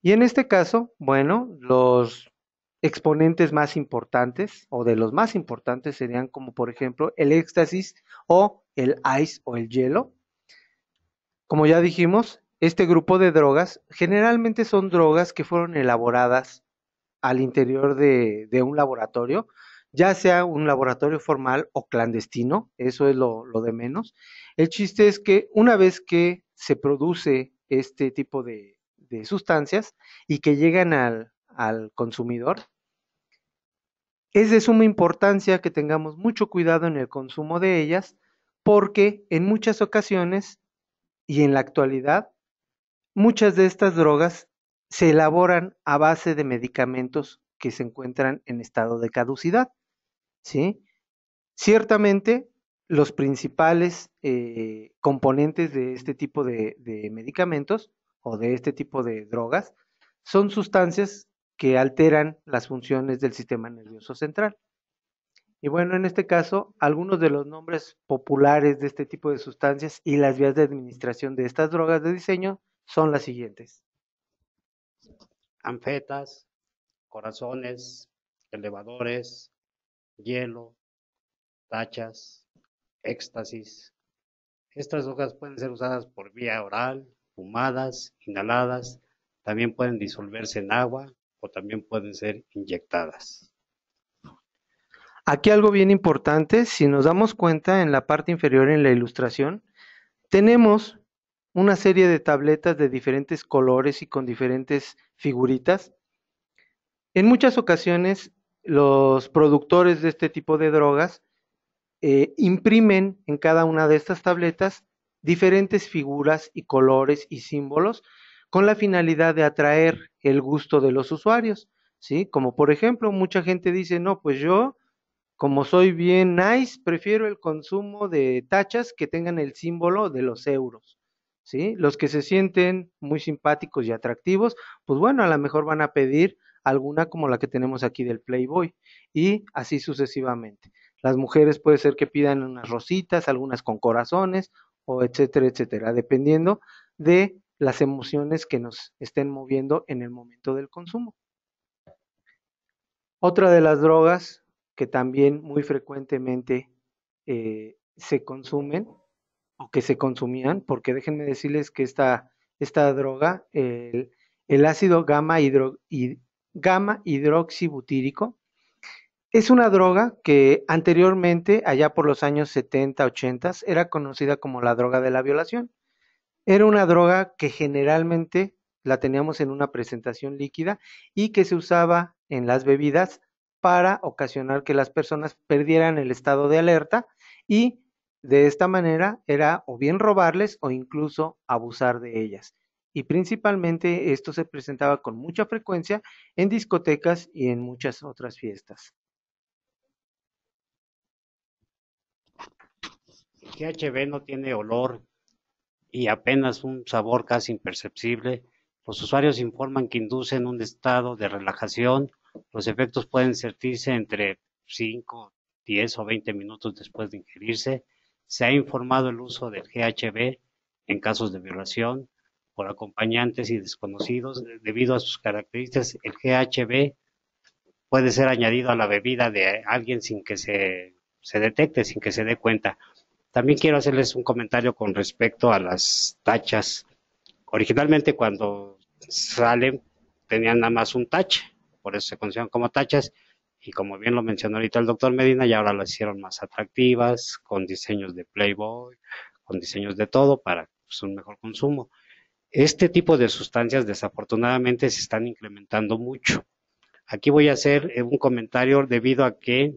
Y en este caso, bueno, los exponentes más importantes o de los más importantes serían como por ejemplo el éxtasis o el ice o el hielo. Como ya dijimos, este grupo de drogas generalmente son drogas que fueron elaboradas al interior de, un laboratorio, ya sea un laboratorio formal o clandestino, eso es lo, de menos. El chiste es que una vez que se produce este tipo de, sustancias y que llegan al consumidor, es de suma importancia que tengamos mucho cuidado en el consumo de ellas porque en muchas ocasiones y en la actualidad Muchas de estas drogas se elaboran a base de medicamentos que se encuentran en estado de caducidad. ¿sí? Ciertamente, los principales eh, componentes de este tipo de, medicamentos o de este tipo de drogas son sustancias que alteran las funciones del sistema nervioso central. Y bueno, en este caso, algunos de los nombres populares de este tipo de sustancias y las vías de administración de estas drogas de diseño son las siguientes.
Anfetas, corazones, elevadores, hielo, tachas, éxtasis. Estas hojas pueden ser usadas por vía oral, fumadas, inhaladas, también pueden disolverse en agua o también pueden ser inyectadas.
Aquí algo bien importante, si nos damos cuenta en la parte inferior en la ilustración, tenemos una serie de tabletas de diferentes colores y con diferentes figuritas. En muchas ocasiones los productores de este tipo de drogas eh, imprimen en cada una de estas tabletas diferentes figuras y colores y símbolos con la finalidad de atraer el gusto de los usuarios, ¿sí? Como por ejemplo, mucha gente dice, no, pues yo, como soy bien nice, prefiero el consumo de tachas que tengan el símbolo de los euros, los que se sienten muy simpáticos y atractivos, pues bueno, a lo mejor van a pedir alguna como la que tenemos aquí del Playboy y así sucesivamente. Las mujeres puede ser que pidan unas rositas, algunas con corazones o etcétera, etcétera, dependiendo de las emociones que nos estén moviendo en el momento del consumo. Otra de las drogas que también muy frecuentemente eh, se consumen o que se consumían, porque déjenme decirles que esta, droga, el, ácido gamma, hidro, gamma hidroxibutírico, es una droga que anteriormente, allá por los años 70, 80, era conocida como la droga de la violación. Era una droga que generalmente la teníamos en una presentación líquida y que se usaba en las bebidas para ocasionar que las personas perdieran el estado de alerta y de esta manera era o bien robarles o incluso abusar de ellas, y principalmente esto se presentaba con mucha frecuencia en discotecas y en muchas otras fiestas.
El GHB no tiene olor y apenas un sabor casi imperceptible. Los usuarios informan que inducen un estado de relajación. Los efectos pueden sentirse entre 5, 10 o 20 minutos después de ingerirse se ha informado el uso del GHB en casos de violación por acompañantes y desconocidos debido a sus características. El GHB puede ser añadido a la bebida de alguien sin que se, detecte, sin que se dé cuenta. También quiero hacerles un comentario con respecto a las tachas. Originalmente cuando salen tenían nada más un tache, por eso se consideran como tachas, y como bien lo mencionó ahorita el doctor Medina, ya ahora lo hicieron más atractivas, con diseños de Playboy, con diseños de todo para pues, un mejor consumo. Este tipo de sustancias desafortunadamente se están incrementando mucho. Aquí voy a hacer eh, un comentario debido a que eh,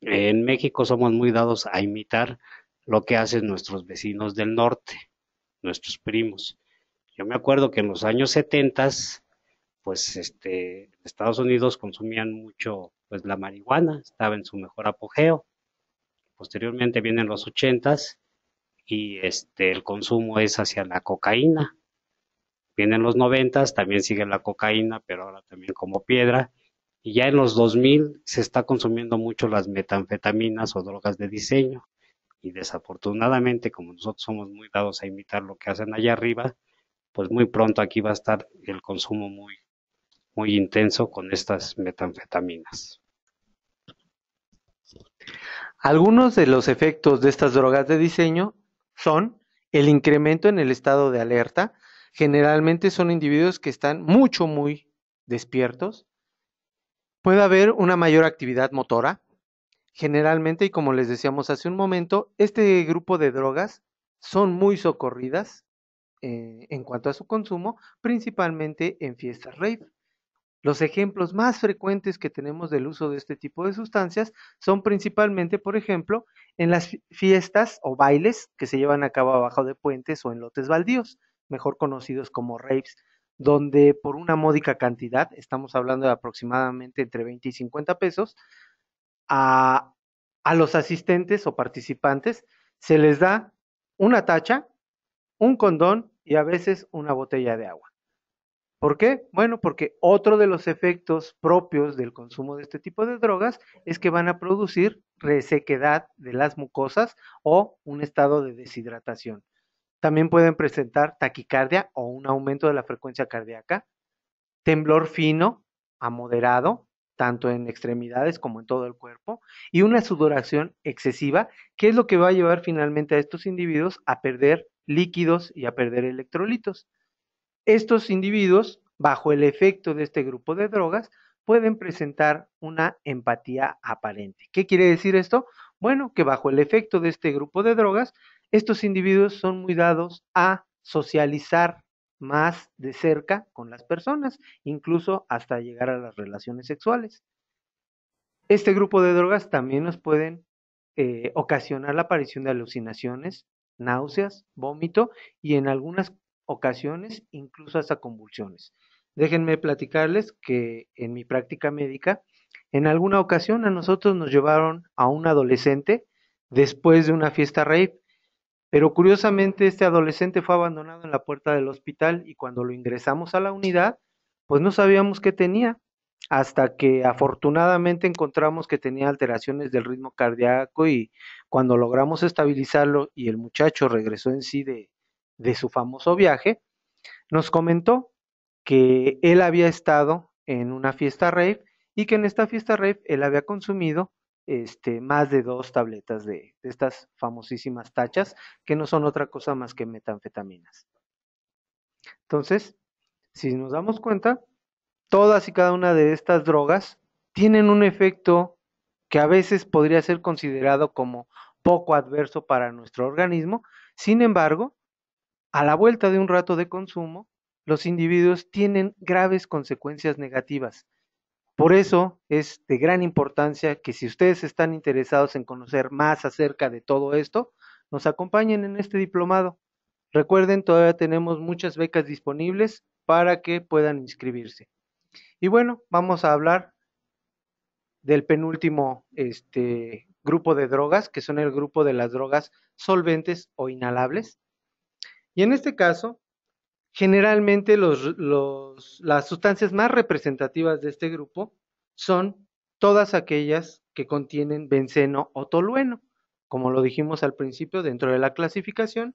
en México somos muy dados a imitar lo que hacen nuestros vecinos del norte, nuestros primos. Yo me acuerdo que en los años 70 pues este, Estados Unidos consumían mucho pues la marihuana, estaba en su mejor apogeo. Posteriormente vienen los ochentas y este el consumo es hacia la cocaína. Vienen los noventas, también sigue la cocaína, pero ahora también como piedra. Y ya en los 2000 se está consumiendo mucho las metanfetaminas o drogas de diseño. Y desafortunadamente, como nosotros somos muy dados a imitar lo que hacen allá arriba, pues muy pronto aquí va a estar el consumo muy muy intenso con estas metanfetaminas.
Algunos de los efectos de estas drogas de diseño son el incremento en el estado de alerta. Generalmente son individuos que están mucho, muy despiertos. Puede haber una mayor actividad motora. Generalmente, y como les decíamos hace un momento, este grupo de drogas son muy socorridas eh, en cuanto a su consumo, principalmente en fiestas rave. Los ejemplos más frecuentes que tenemos del uso de este tipo de sustancias son principalmente, por ejemplo, en las fiestas o bailes que se llevan a cabo abajo de puentes o en lotes baldíos, mejor conocidos como raves, donde por una módica cantidad, estamos hablando de aproximadamente entre 20 y 50 pesos, a, a los asistentes o participantes se les da una tacha, un condón y a veces una botella de agua. ¿Por qué? Bueno, porque otro de los efectos propios del consumo de este tipo de drogas es que van a producir resequedad de las mucosas o un estado de deshidratación. También pueden presentar taquicardia o un aumento de la frecuencia cardíaca, temblor fino a moderado, tanto en extremidades como en todo el cuerpo, y una sudoración excesiva, que es lo que va a llevar finalmente a estos individuos a perder líquidos y a perder electrolitos. Estos individuos, bajo el efecto de este grupo de drogas, pueden presentar una empatía aparente. ¿Qué quiere decir esto? Bueno, que bajo el efecto de este grupo de drogas, estos individuos son muy dados a socializar más de cerca con las personas, incluso hasta llegar a las relaciones sexuales. Este grupo de drogas también nos pueden eh, ocasionar la aparición de alucinaciones, náuseas, vómito y en algunas ocasiones incluso hasta convulsiones. Déjenme platicarles que en mi práctica médica, en alguna ocasión a nosotros nos llevaron a un adolescente después de una fiesta rape, pero curiosamente este adolescente fue abandonado en la puerta del hospital y cuando lo ingresamos a la unidad, pues no sabíamos qué tenía, hasta que afortunadamente encontramos que tenía alteraciones del ritmo cardíaco y cuando logramos estabilizarlo y el muchacho regresó en sí de, de su famoso viaje, nos comentó que él había estado en una fiesta rave y que en esta fiesta rave él había consumido este, más de dos tabletas de, estas famosísimas tachas, que no son otra cosa más que metanfetaminas. Entonces, si nos damos cuenta, todas y cada una de estas drogas tienen un efecto que a veces podría ser considerado como poco adverso para nuestro organismo, sin embargo, a la vuelta de un rato de consumo, los individuos tienen graves consecuencias negativas. Por eso es de gran importancia que si ustedes están interesados en conocer más acerca de todo esto, nos acompañen en este diplomado. Recuerden, todavía tenemos muchas becas disponibles para que puedan inscribirse. Y bueno, vamos a hablar del penúltimo este, grupo de drogas, que son el grupo de las drogas solventes o inhalables. Y en este caso, generalmente las sustancias más representativas de este grupo son todas aquellas que contienen benceno o tolueno. Como lo dijimos al principio, dentro de la clasificación,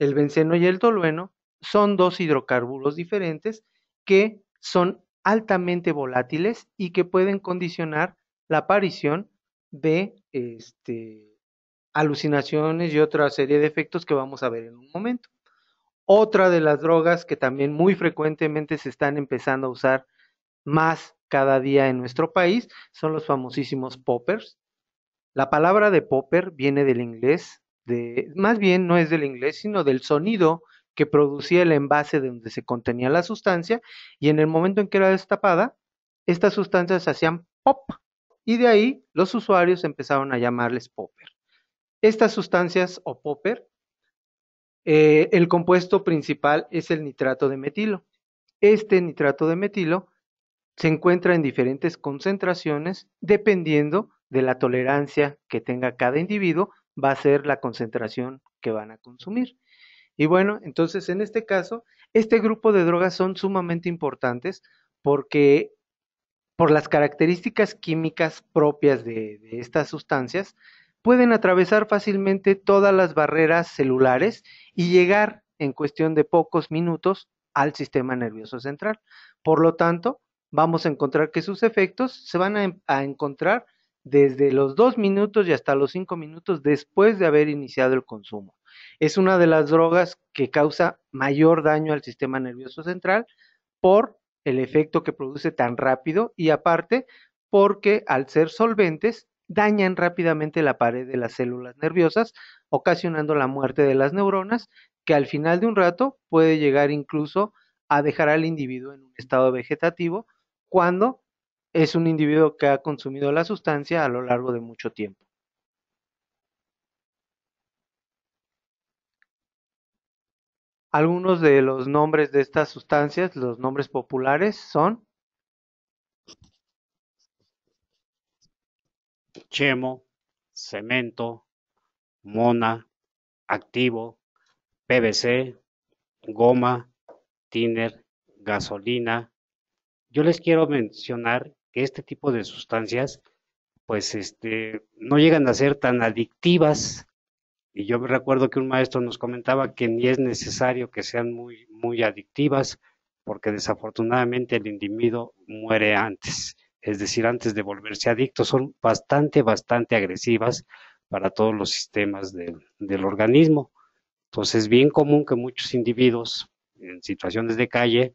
el benceno y el tolueno son dos hidrocarburos diferentes que son altamente volátiles y que pueden condicionar la aparición de este, alucinaciones y otra serie de efectos que vamos a ver en un momento. Otra de las drogas que también muy frecuentemente se están empezando a usar más cada día en nuestro país son los famosísimos poppers. La palabra de popper viene del inglés, de, más bien no es del inglés, sino del sonido que producía el envase de donde se contenía la sustancia y en el momento en que era destapada, estas sustancias hacían pop y de ahí los usuarios empezaron a llamarles popper. Estas sustancias o popper eh, el compuesto principal es el nitrato de metilo. Este nitrato de metilo se encuentra en diferentes concentraciones dependiendo de la tolerancia que tenga cada individuo, va a ser la concentración que van a consumir. Y bueno, entonces en este caso, este grupo de drogas son sumamente importantes porque por las características químicas propias de estas sustancias, pueden atravesar fácilmente todas las barreras celulares y llegar en cuestión de pocos minutos al sistema nervioso central. Por lo tanto, vamos a encontrar que sus efectos se van em, a, encontrar desde los dos minutos y hasta los cinco minutos después de haber iniciado el consumo. Es una de las drogas que causa mayor daño al sistema nervioso central por el efecto que produce tan rápido y aparte porque al ser solventes dañan rápidamente la pared de las células nerviosas, ocasionando la muerte de las neuronas, que al final de un rato puede llegar incluso a dejar al individuo en un estado vegetativo cuando es un individuo que ha consumido la sustancia a lo largo de mucho tiempo. Algunos de los nombres de estas sustancias, los nombres populares son
Chemo, Cemento, Mona, Activo, PVC, Goma, Tiner, gasolina. Yo les quiero mencionar que este tipo de sustancias pues este, no llegan a ser tan adictivas. Y yo me recuerdo que un maestro nos comentaba que ni es necesario que sean muy, muy adictivas, porque desafortunadamente el individuo muere antes es decir, antes de volverse adictos, son bastante, bastante agresivas para todos los sistemas del organismo. Entonces es bien común que muchos individuos en situaciones de calle,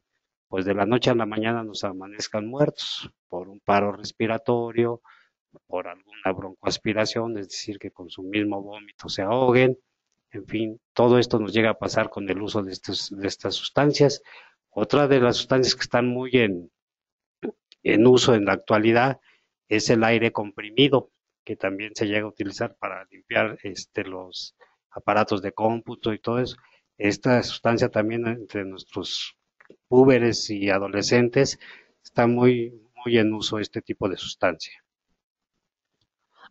pues de la noche a la mañana nos amanezcan muertos por un paro respiratorio, por alguna broncoaspiración, es decir, que con su mismo vómito se ahoguen. En fin, todo esto nos llega a pasar con el uso de, de estas sustancias. Otra de las sustancias que están muy en, en uso en la actualidad es el aire comprimido, que también se llega a utilizar para limpiar este, los aparatos de cómputo y todo eso. Esta sustancia también entre nuestros púberes y adolescentes está muy, muy en uso este tipo de sustancia.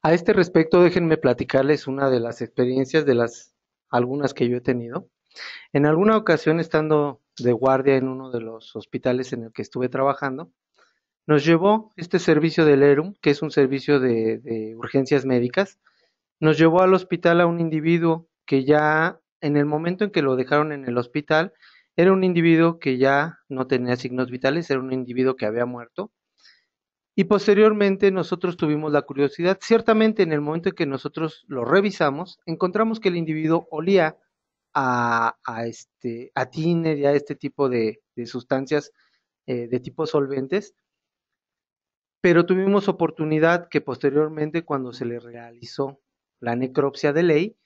A este respecto, déjenme platicarles una de las experiencias de las algunas que yo he tenido. En alguna ocasión, estando de guardia en uno de los hospitales en el que estuve trabajando, nos llevó este servicio del ERUM, que es un servicio de, urgencias médicas, nos llevó al hospital a un individuo que ya en el momento en que lo dejaron en el hospital, era un individuo que ya no tenía signos vitales, era un individuo que había muerto. Y posteriormente nosotros tuvimos la curiosidad, ciertamente en el momento en que nosotros lo revisamos, encontramos que el individuo olía a, este, a tiner y a este tipo de, sustancias eh, de tipo solventes, pero tuvimos oportunidad que posteriormente cuando se le realizó la necropsia de ley,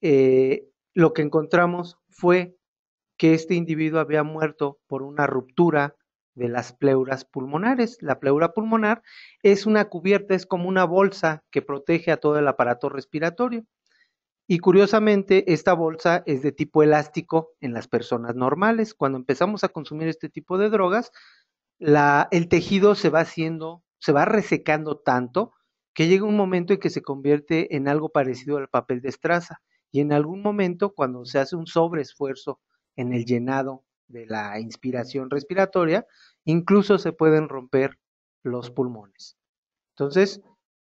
eh, lo que encontramos fue que este individuo había muerto por una ruptura de las pleuras pulmonares. La pleura pulmonar es una cubierta, es como una bolsa que protege a todo el aparato respiratorio. Y curiosamente, esta bolsa es de tipo elástico en las personas normales. Cuando empezamos a consumir este tipo de drogas, la, el tejido se va haciendo se va resecando tanto que llega un momento en que se convierte en algo parecido al papel de estraza. Y en algún momento, cuando se hace un sobreesfuerzo en el llenado de la inspiración respiratoria, incluso se pueden romper los pulmones. Entonces,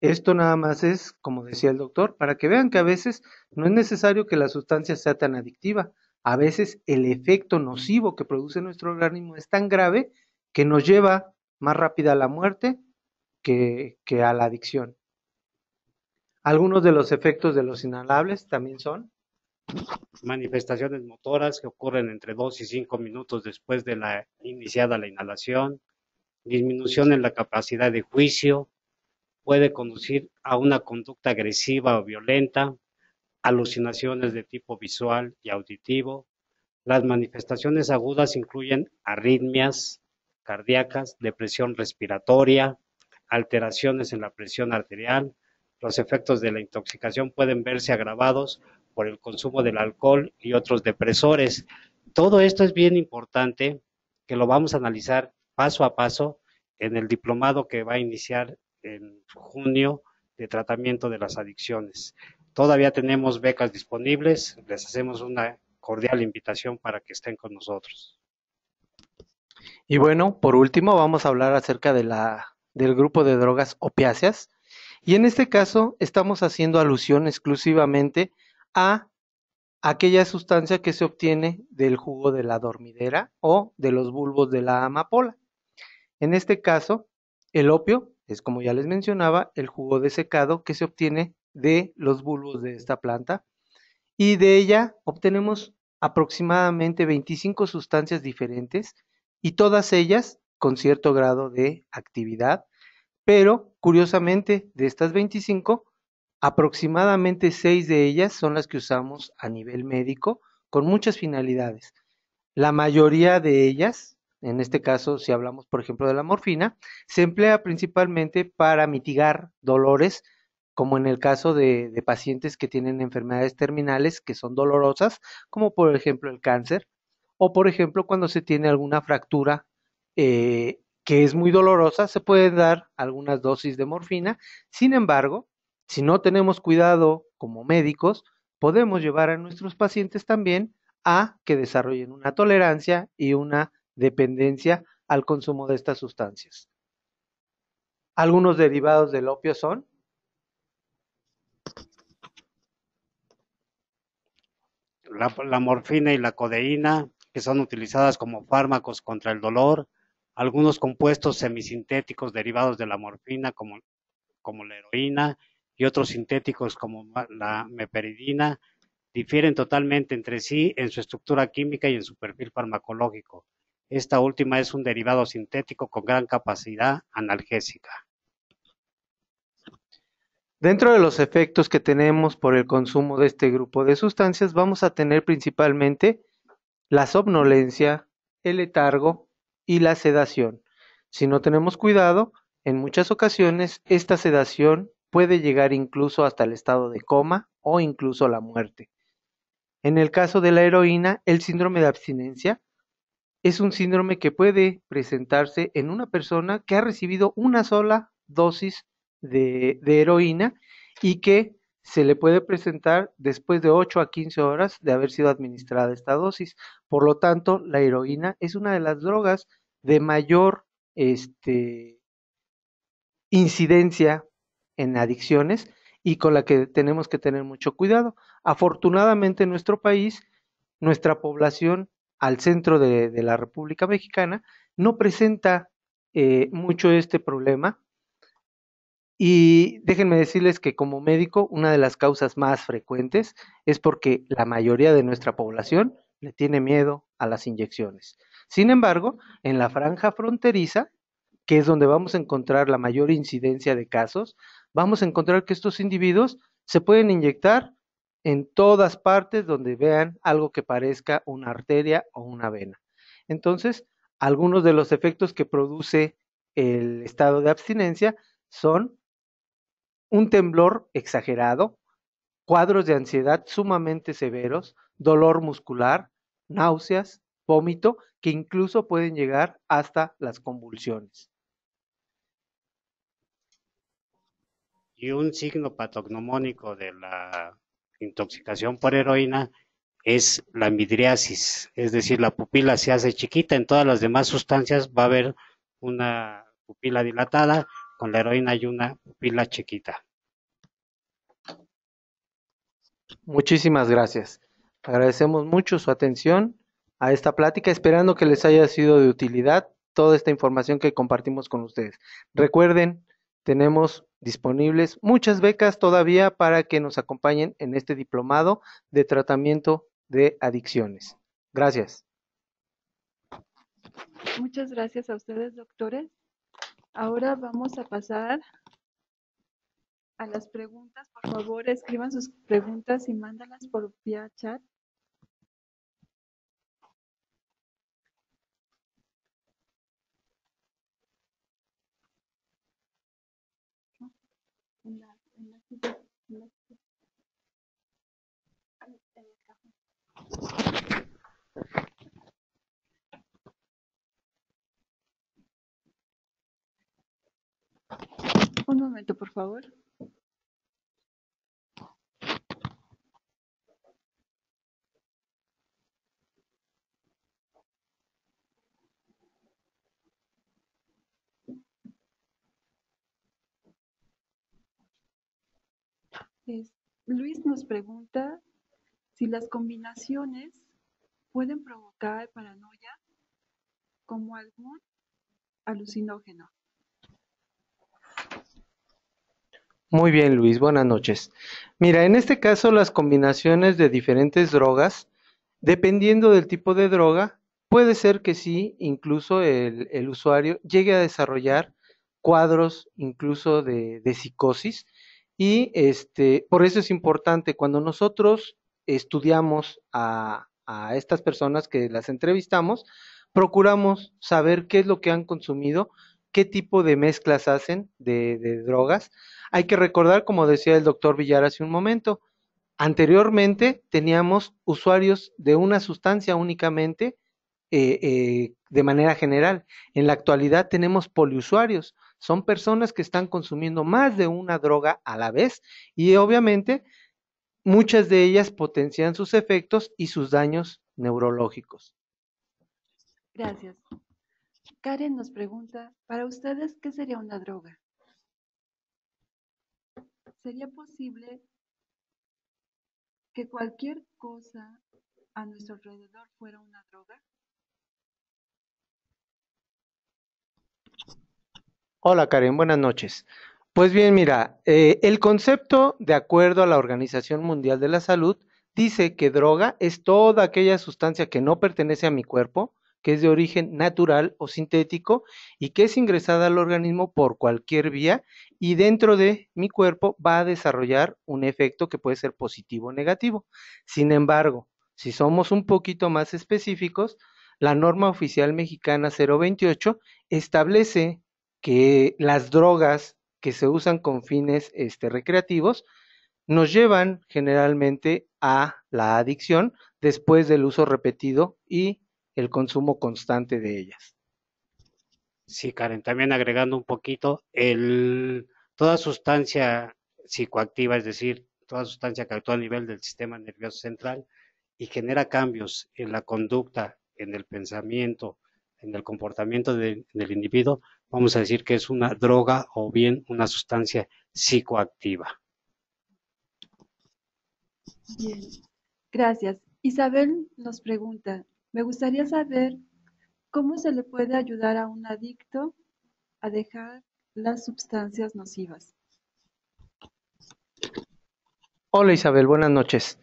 esto nada más es, como decía el doctor, para que vean que a veces no es necesario que la sustancia sea tan adictiva. A veces el efecto nocivo que produce nuestro organismo es tan grave que nos lleva más rápida a la muerte que, a la adicción. Algunos de los efectos de los
inhalables también son manifestaciones motoras que ocurren entre 2 y 5 minutos después de la iniciada la inhalación, disminución en la capacidad de juicio, puede conducir a una conducta agresiva o violenta, alucinaciones de tipo visual y auditivo. Las manifestaciones agudas incluyen arritmias cardíacas, depresión respiratoria, alteraciones en la presión arterial. Los efectos de la intoxicación pueden verse agravados por el consumo del alcohol y otros depresores. Todo esto es bien importante que lo vamos a analizar paso a paso en el diplomado que va a iniciar en junio de tratamiento de las adicciones. Todavía tenemos becas disponibles, les hacemos una cordial invitación para que estén con nosotros.
Y bueno, por último, vamos a hablar acerca de la del grupo de drogas opiáceas. Y en este caso estamos haciendo alusión exclusivamente a aquella sustancia que se obtiene del jugo de la dormidera o de los bulbos de la amapola. En este caso, el opio es, como ya les mencionaba, el jugo de secado que se obtiene de los bulbos de esta planta y de ella obtenemos aproximadamente 25 sustancias diferentes y todas ellas con cierto grado de actividad, pero curiosamente de estas 25, aproximadamente 6 de ellas son las que usamos a nivel médico con muchas finalidades. La mayoría de ellas, en este caso si hablamos por ejemplo de la morfina, se emplea principalmente para mitigar dolores, como en el caso de, de pacientes que tienen enfermedades terminales que son dolorosas, como por ejemplo el cáncer, o por ejemplo cuando se tiene alguna fractura eh, que es muy dolorosa, se puede dar algunas dosis de morfina. Sin embargo, si no tenemos cuidado como médicos, podemos llevar a nuestros pacientes también a que desarrollen una tolerancia y una dependencia al consumo de estas sustancias.
Algunos derivados del opio son la morfina y la codeína, que son utilizadas como fármacos contra el dolor, algunos compuestos semisintéticos derivados de la morfina, como, como la heroína, y otros sintéticos como la meperidina, difieren totalmente entre sí en su estructura química y en su perfil farmacológico. Esta última es un derivado sintético con gran capacidad analgésica.
Dentro de los efectos que tenemos por el consumo de este grupo de sustancias, vamos a tener principalmente la somnolencia, el letargo, y la sedación. Si no tenemos cuidado, en muchas ocasiones esta sedación puede llegar incluso hasta el estado de coma o incluso la muerte. En el caso de la heroína, el síndrome de abstinencia es un síndrome que puede presentarse en una persona que ha recibido una sola dosis de, de heroína y que se le puede presentar después de 8 a 15 horas de haber sido administrada esta dosis. Por lo tanto, la heroína es una de las drogas de mayor este, incidencia en adicciones y con la que tenemos que tener mucho cuidado. Afortunadamente en nuestro país, nuestra población al centro de, la República Mexicana no presenta eh, mucho este problema y déjenme decirles que como médico, una de las causas más frecuentes es porque la mayoría de nuestra población le tiene miedo a las inyecciones. Sin embargo, en la franja fronteriza, que es donde vamos a encontrar la mayor incidencia de casos, vamos a encontrar que estos individuos se pueden inyectar en todas partes donde vean algo que parezca una arteria o una vena. Entonces, algunos de los efectos que produce el estado de abstinencia son un temblor exagerado, cuadros de ansiedad sumamente severos, dolor muscular, náuseas, vómito, que incluso pueden llegar hasta las convulsiones.
Y un signo patognomónico de la intoxicación por heroína es la midriasis, es decir, la pupila se hace chiquita, en todas las demás sustancias va a haber una pupila dilatada, con la heroína y una pupila chiquita.
Muchísimas gracias. Agradecemos mucho su atención a esta plática, esperando que les haya sido de utilidad toda esta información que compartimos con ustedes. Recuerden, tenemos disponibles muchas becas todavía para que nos acompañen en este diplomado de tratamiento de adicciones. Gracias.
Muchas gracias a ustedes, doctores. Ahora vamos a pasar a las preguntas. Por favor, escriban sus preguntas y mándalas por vía chat. Un momento, por favor. Luis nos pregunta si las combinaciones pueden provocar paranoia como algún alucinógeno.
Muy bien, Luis, buenas noches. Mira, en este caso las combinaciones de diferentes drogas, dependiendo del tipo de droga, puede ser que sí, incluso el, usuario llegue a desarrollar cuadros incluso de, psicosis. Y este, por eso es importante, cuando nosotros estudiamos a estas personas que las entrevistamos, procuramos saber qué es lo que han consumido qué tipo de mezclas hacen de, drogas. Hay que recordar, como decía el doctor Villar hace un momento, anteriormente teníamos usuarios de una sustancia únicamente eh, eh, de manera general. En la actualidad tenemos poliusuarios. Son personas que están consumiendo más de una droga a la vez y obviamente muchas de ellas potencian sus efectos y sus daños neurológicos.
Gracias. Karen nos pregunta, para ustedes, ¿qué sería una droga? ¿Sería posible que cualquier cosa a nuestro alrededor fuera una droga?
Hola Karen, buenas noches. Pues bien, mira, eh, el concepto, de acuerdo a la Organización Mundial de la Salud, dice que droga es toda aquella sustancia que no pertenece a mi cuerpo, que es de origen natural o sintético y que es ingresada al organismo por cualquier vía y dentro de mi cuerpo va a desarrollar un efecto que puede ser positivo o negativo. Sin embargo, si somos un poquito más específicos, la norma oficial mexicana 028 establece que las drogas que se usan con fines este, recreativos nos llevan generalmente a la adicción después del uso repetido y el consumo
constante de ellas. Sí, Karen, también agregando un poquito, toda sustancia psicoactiva, es decir, toda sustancia que actúa a nivel del sistema nervioso central y genera cambios en la conducta, en el pensamiento, en el comportamiento del individuo, vamos a decir que es una droga o bien una sustancia psicoactiva.
Bien, gracias. Isabel nos pregunta, me gustaría saber cómo se le puede ayudar a un adicto a dejar las sustancias nocivas.
Hola Isabel, buenas noches.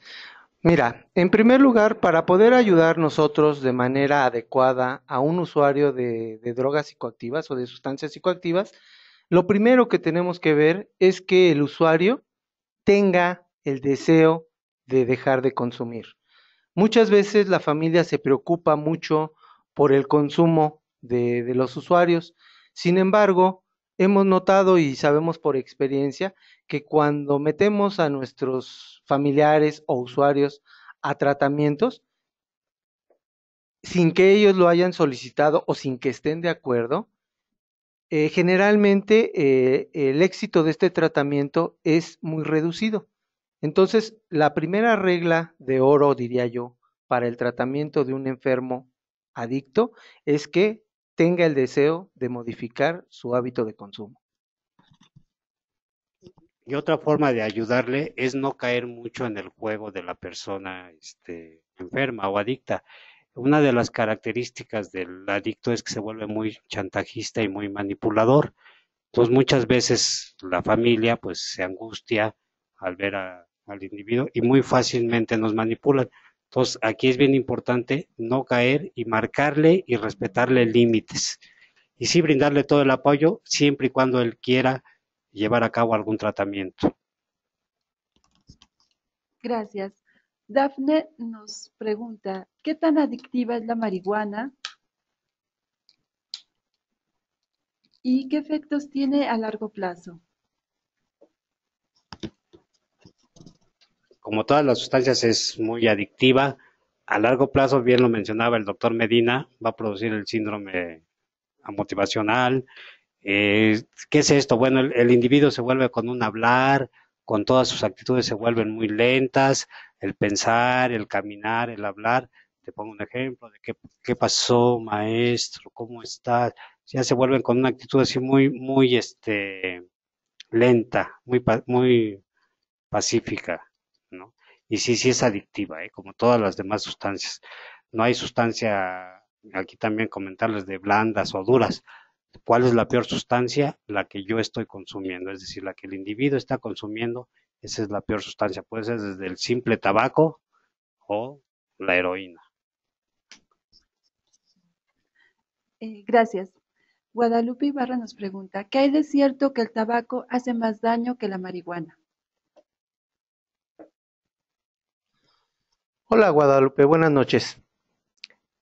Mira, en primer lugar, para poder ayudar nosotros de manera adecuada a un usuario de, drogas psicoactivas o de sustancias psicoactivas, lo primero que tenemos que ver es que el usuario tenga el deseo de dejar de consumir. Muchas veces la familia se preocupa mucho por el consumo de, los usuarios. Sin embargo, hemos notado y sabemos por experiencia que cuando metemos a nuestros familiares o usuarios a tratamientos, sin que ellos lo hayan solicitado o sin que estén de acuerdo, eh, generalmente eh, el éxito de este tratamiento es muy reducido. Entonces, la primera regla de oro, diría yo, para el tratamiento de un enfermo adicto es que tenga el deseo de modificar su hábito de consumo.
Y otra forma de ayudarle es no caer mucho en el juego de la persona este, enferma o adicta. Una de las características del adicto es que se vuelve muy chantajista y muy manipulador. Entonces muchas veces la familia pues se angustia al ver a al individuo y muy fácilmente nos manipulan. Entonces, aquí es bien importante no caer y marcarle y respetarle límites. Y sí brindarle todo el apoyo siempre y cuando él quiera llevar a cabo algún tratamiento.
Gracias. Dafne nos pregunta, ¿qué tan adictiva es la marihuana? ¿Y qué efectos tiene a largo plazo?
como todas las sustancias, es muy adictiva. A largo plazo, bien lo mencionaba el doctor Medina, va a producir el síndrome motivacional. Eh, ¿Qué es esto? Bueno, el, individuo se vuelve con un hablar, con todas sus actitudes se vuelven muy lentas, el pensar, el caminar, el hablar. Te pongo un ejemplo de qué, pasó, maestro, cómo estás. Ya se vuelven con una actitud así muy, muy, este, lenta, muy, muy pacífica y sí, sí es adictiva, ¿eh? como todas las demás sustancias. No hay sustancia, aquí también comentarles de blandas o duras. ¿Cuál es la peor sustancia? La que yo estoy consumiendo, es decir, la que el individuo está consumiendo, esa es la peor sustancia. Puede ser desde el simple tabaco o la heroína.
Eh, gracias. Guadalupe Ibarra nos pregunta, ¿qué hay de cierto que el tabaco hace más daño que la marihuana?
Hola Guadalupe, buenas noches.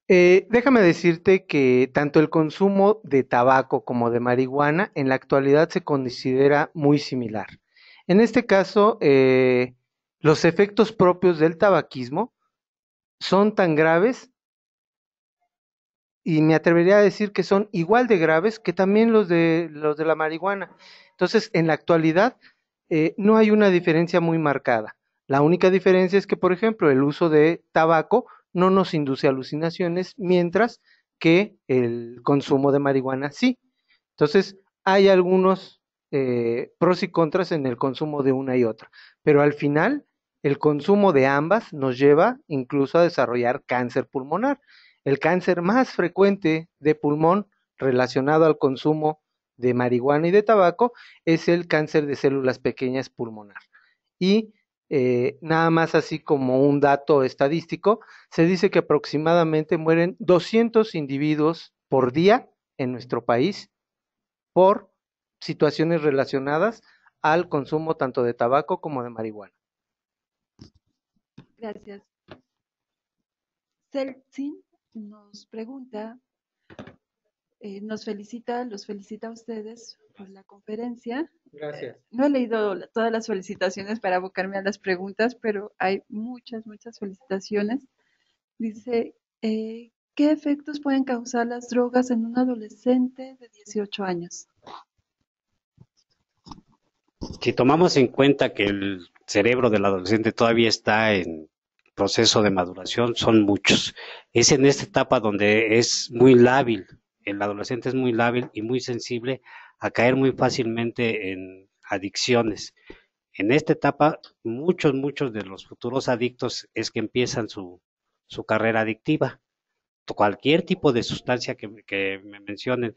Eh, déjame decirte que tanto el consumo de tabaco como de marihuana en la actualidad se considera muy similar. En este caso, eh, los efectos propios del tabaquismo son tan graves y me atrevería a decir que son igual de graves que también los de, los de la marihuana. Entonces, en la actualidad eh, no hay una diferencia muy marcada. La única diferencia es que, por ejemplo, el uso de tabaco no nos induce alucinaciones, mientras que el consumo de marihuana sí. Entonces, hay algunos eh, pros y contras en el consumo de una y otra, pero al final el consumo de ambas nos lleva incluso a desarrollar cáncer pulmonar. El cáncer más frecuente de pulmón relacionado al consumo de marihuana y de tabaco es el cáncer de células pequeñas pulmonar. Y eh, nada más así como un dato estadístico, se dice que aproximadamente mueren 200 individuos por día en nuestro país por situaciones relacionadas al consumo tanto de tabaco como de marihuana.
Gracias. nos pregunta eh, nos felicita, los felicita a ustedes por la conferencia. Gracias. Eh, no he leído todas las felicitaciones para abocarme a las preguntas, pero hay muchas, muchas felicitaciones. Dice, eh, ¿qué efectos pueden causar las drogas en un adolescente de 18 años?
Si tomamos en cuenta que el cerebro del adolescente todavía está en proceso de maduración, son muchos. Es en esta etapa donde es muy lábil el adolescente es muy lábil y muy sensible a caer muy fácilmente en adicciones. En esta etapa, muchos, muchos de los futuros adictos es que empiezan su, su carrera adictiva. Cualquier tipo de sustancia que, me mencionen,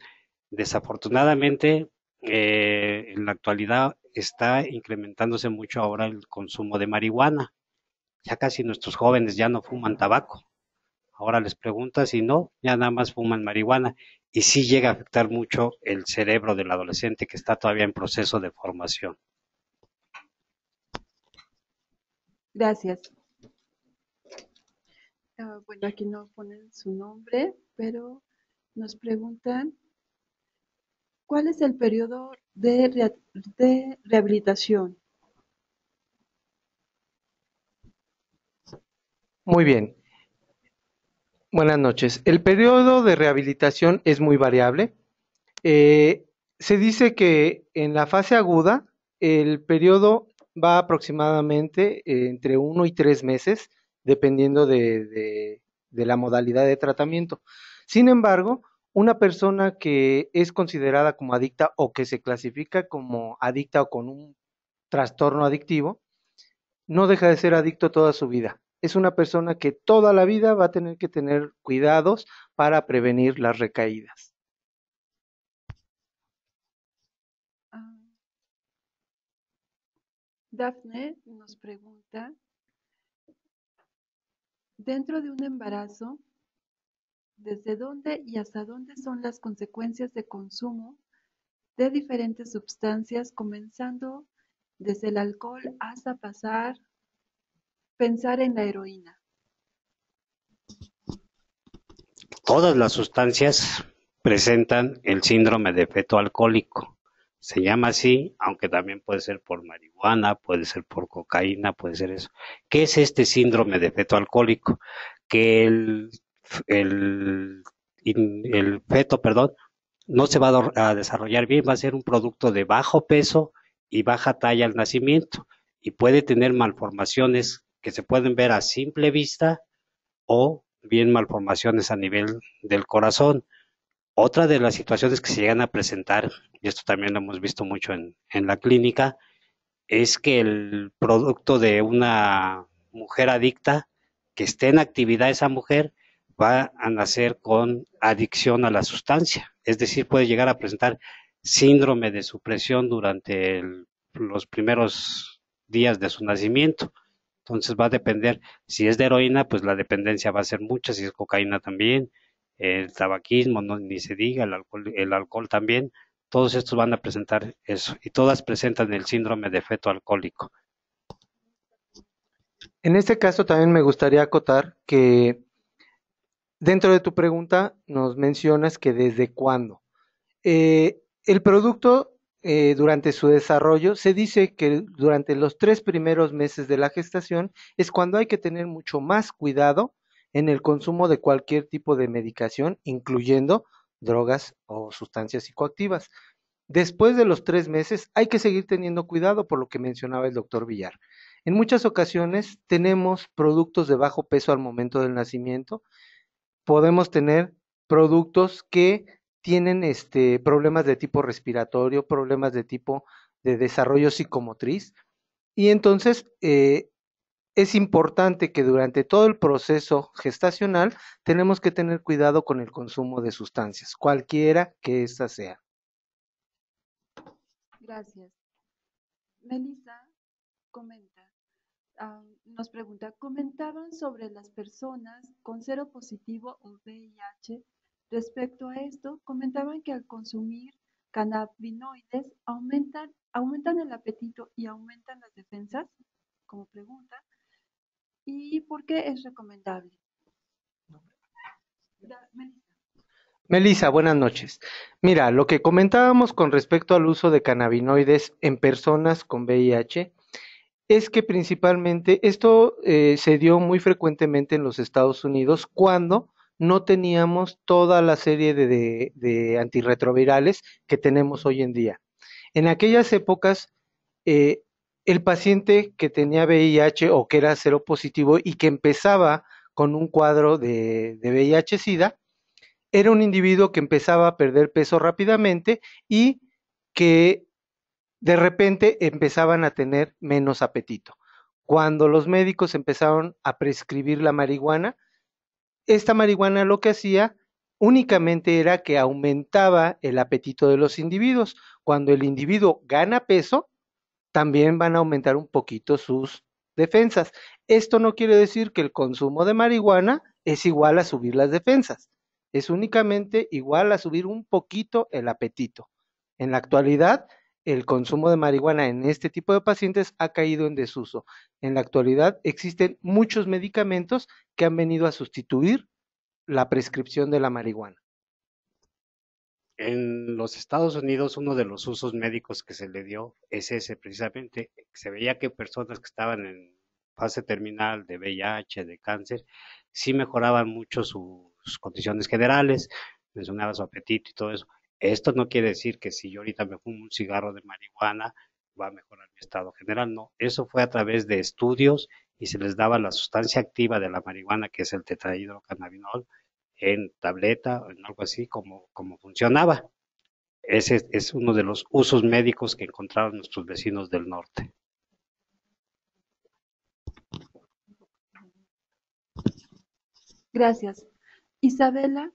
desafortunadamente, eh, en la actualidad está incrementándose mucho ahora el consumo de marihuana. Ya casi nuestros jóvenes ya no fuman tabaco, ahora les pregunta si no, ya nada más fuman marihuana. Y si llega a afectar mucho el cerebro del adolescente que está todavía en proceso de formación.
Gracias. Ah, bueno, aquí no ponen su nombre, pero nos preguntan, ¿cuál es el periodo de rehabilitación?
Muy bien. Buenas noches. El periodo de rehabilitación es muy variable. Eh, se dice que en la fase aguda el periodo va aproximadamente eh, entre uno y tres meses, dependiendo de la modalidad de tratamiento. Sin embargo, una persona que es considerada como adicta o que se clasifica como adicta o con un trastorno adictivo, no deja de ser adicto toda su vida es una persona que toda la vida va a tener que tener cuidados para prevenir las recaídas.
Ah. Dafne nos pregunta, dentro de un embarazo, ¿desde dónde y hasta dónde son las consecuencias de consumo de diferentes sustancias, comenzando desde el alcohol hasta pasar Pensar en la heroína.
Todas las sustancias presentan el síndrome de feto alcohólico. Se llama así, aunque también puede ser por marihuana, puede ser por cocaína, puede ser eso. ¿Qué es este síndrome de feto alcohólico? Que el, feto, perdón, no se va a desarrollar bien, va a ser un producto de bajo peso y baja talla al nacimiento y puede tener malformaciones que se pueden ver a simple vista o bien malformaciones a nivel del corazón. Otra de las situaciones que se llegan a presentar, y esto también lo hemos visto mucho en, la clínica, es que el producto de una mujer adicta que esté en actividad esa mujer va a nacer con adicción a la sustancia, es decir, puede llegar a presentar síndrome de supresión durante los primeros días de su nacimiento. Entonces va a depender, si es de heroína, pues la dependencia va a ser mucha, si es cocaína también, el tabaquismo, ni se diga, el alcohol, el alcohol también, todos estos van a presentar eso y todas presentan el síndrome de feto alcohólico.
En este caso también me gustaría acotar que dentro de tu pregunta nos mencionas que desde cuándo. Eh, el producto eh, durante su desarrollo, se dice que durante los tres primeros meses de la gestación es cuando hay que tener mucho más cuidado en el consumo de cualquier tipo de medicación, incluyendo drogas o sustancias psicoactivas. Después de los tres meses hay que seguir teniendo cuidado por lo que mencionaba el doctor Villar. En muchas ocasiones tenemos productos de bajo peso al momento del nacimiento. Podemos tener productos que tienen este, problemas de tipo respiratorio, problemas de tipo de desarrollo psicomotriz. Y entonces eh, es importante que durante todo el proceso gestacional tenemos que tener cuidado con el consumo de sustancias, cualquiera que ésta sea.
Gracias.
Melissa
comenta, ah, nos pregunta, comentaban sobre las personas con cero positivo o VIH Respecto a esto, comentaban que al consumir cannabinoides aumentan, aumentan el apetito y aumentan las defensas, como pregunta, y por qué es recomendable.
Melisa, buenas noches. Mira, lo que comentábamos con respecto al uso de cannabinoides en personas con VIH es que principalmente esto eh, se dio muy frecuentemente en los Estados Unidos cuando no teníamos toda la serie de, antirretrovirales que tenemos hoy en día. En aquellas épocas, eh, el paciente que tenía VIH o que era positivo y que empezaba con un cuadro de, de VIH-Sida, era un individuo que empezaba a perder peso rápidamente y que de repente empezaban a tener menos apetito. Cuando los médicos empezaron a prescribir la marihuana, esta marihuana lo que hacía únicamente era que aumentaba el apetito de los individuos. Cuando el individuo gana peso, también van a aumentar un poquito sus defensas. Esto no quiere decir que el consumo de marihuana es igual a subir las defensas, es únicamente igual a subir un poquito el apetito. En la actualidad, el consumo de marihuana en este tipo de pacientes ha caído en desuso. En la actualidad existen muchos medicamentos que han venido a sustituir la prescripción de la marihuana.
En los Estados Unidos uno de los usos médicos que se le dio es ese precisamente. Se veía que personas que estaban en fase terminal de VIH, de cáncer, sí mejoraban mucho sus condiciones generales, mencionaba su apetito y todo eso. Esto no quiere decir que si yo ahorita me fumo un cigarro de marihuana va a mejorar mi estado general, no. Eso fue a través de estudios y se les daba la sustancia activa de la marihuana, que es el tetrahidrocannabinol, en tableta o en algo así, como, como funcionaba. Ese es uno de los usos médicos que encontraron nuestros vecinos del norte.
Gracias. Isabela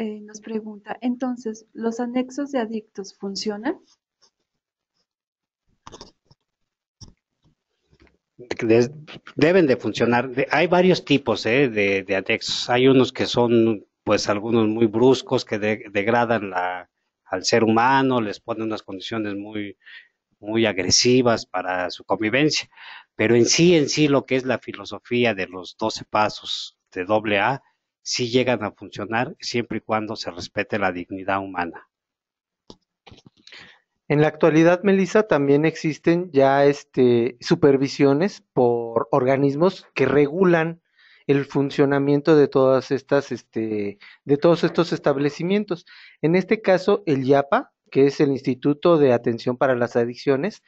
eh, nos pregunta, entonces, ¿los anexos de adictos funcionan?
deben de funcionar. hay varios tipos eh, de, anexos. Hay unos que son, pues, algunos muy bruscos que degradan al ser humano, les ponen unas condiciones muy, muy agresivas para su convivencia. Pero en sí, en sí, lo que es la filosofía de los 12 pasos de doble A si llegan a funcionar siempre y cuando se respete la dignidad humana.
En la actualidad, Melissa, también existen ya este, supervisiones por organismos que regulan el funcionamiento de todas estas, este, de todos estos establecimientos. En este caso, el IAPA, que es el Instituto de Atención para las Adicciones,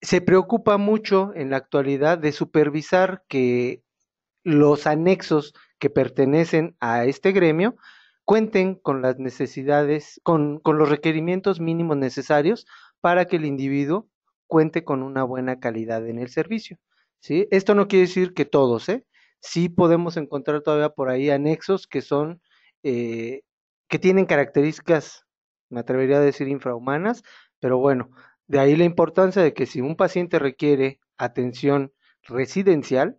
se preocupa mucho en la actualidad de supervisar que los anexos que pertenecen a este gremio cuenten con las necesidades, con, los requerimientos mínimos necesarios para que el individuo cuente con una buena calidad en el servicio. ¿sí? Esto no quiere decir que todos, ¿eh? sí podemos encontrar todavía por ahí anexos que son, eh, que tienen características, me atrevería a decir, infrahumanas, pero bueno, de ahí la importancia de que si un paciente requiere atención residencial,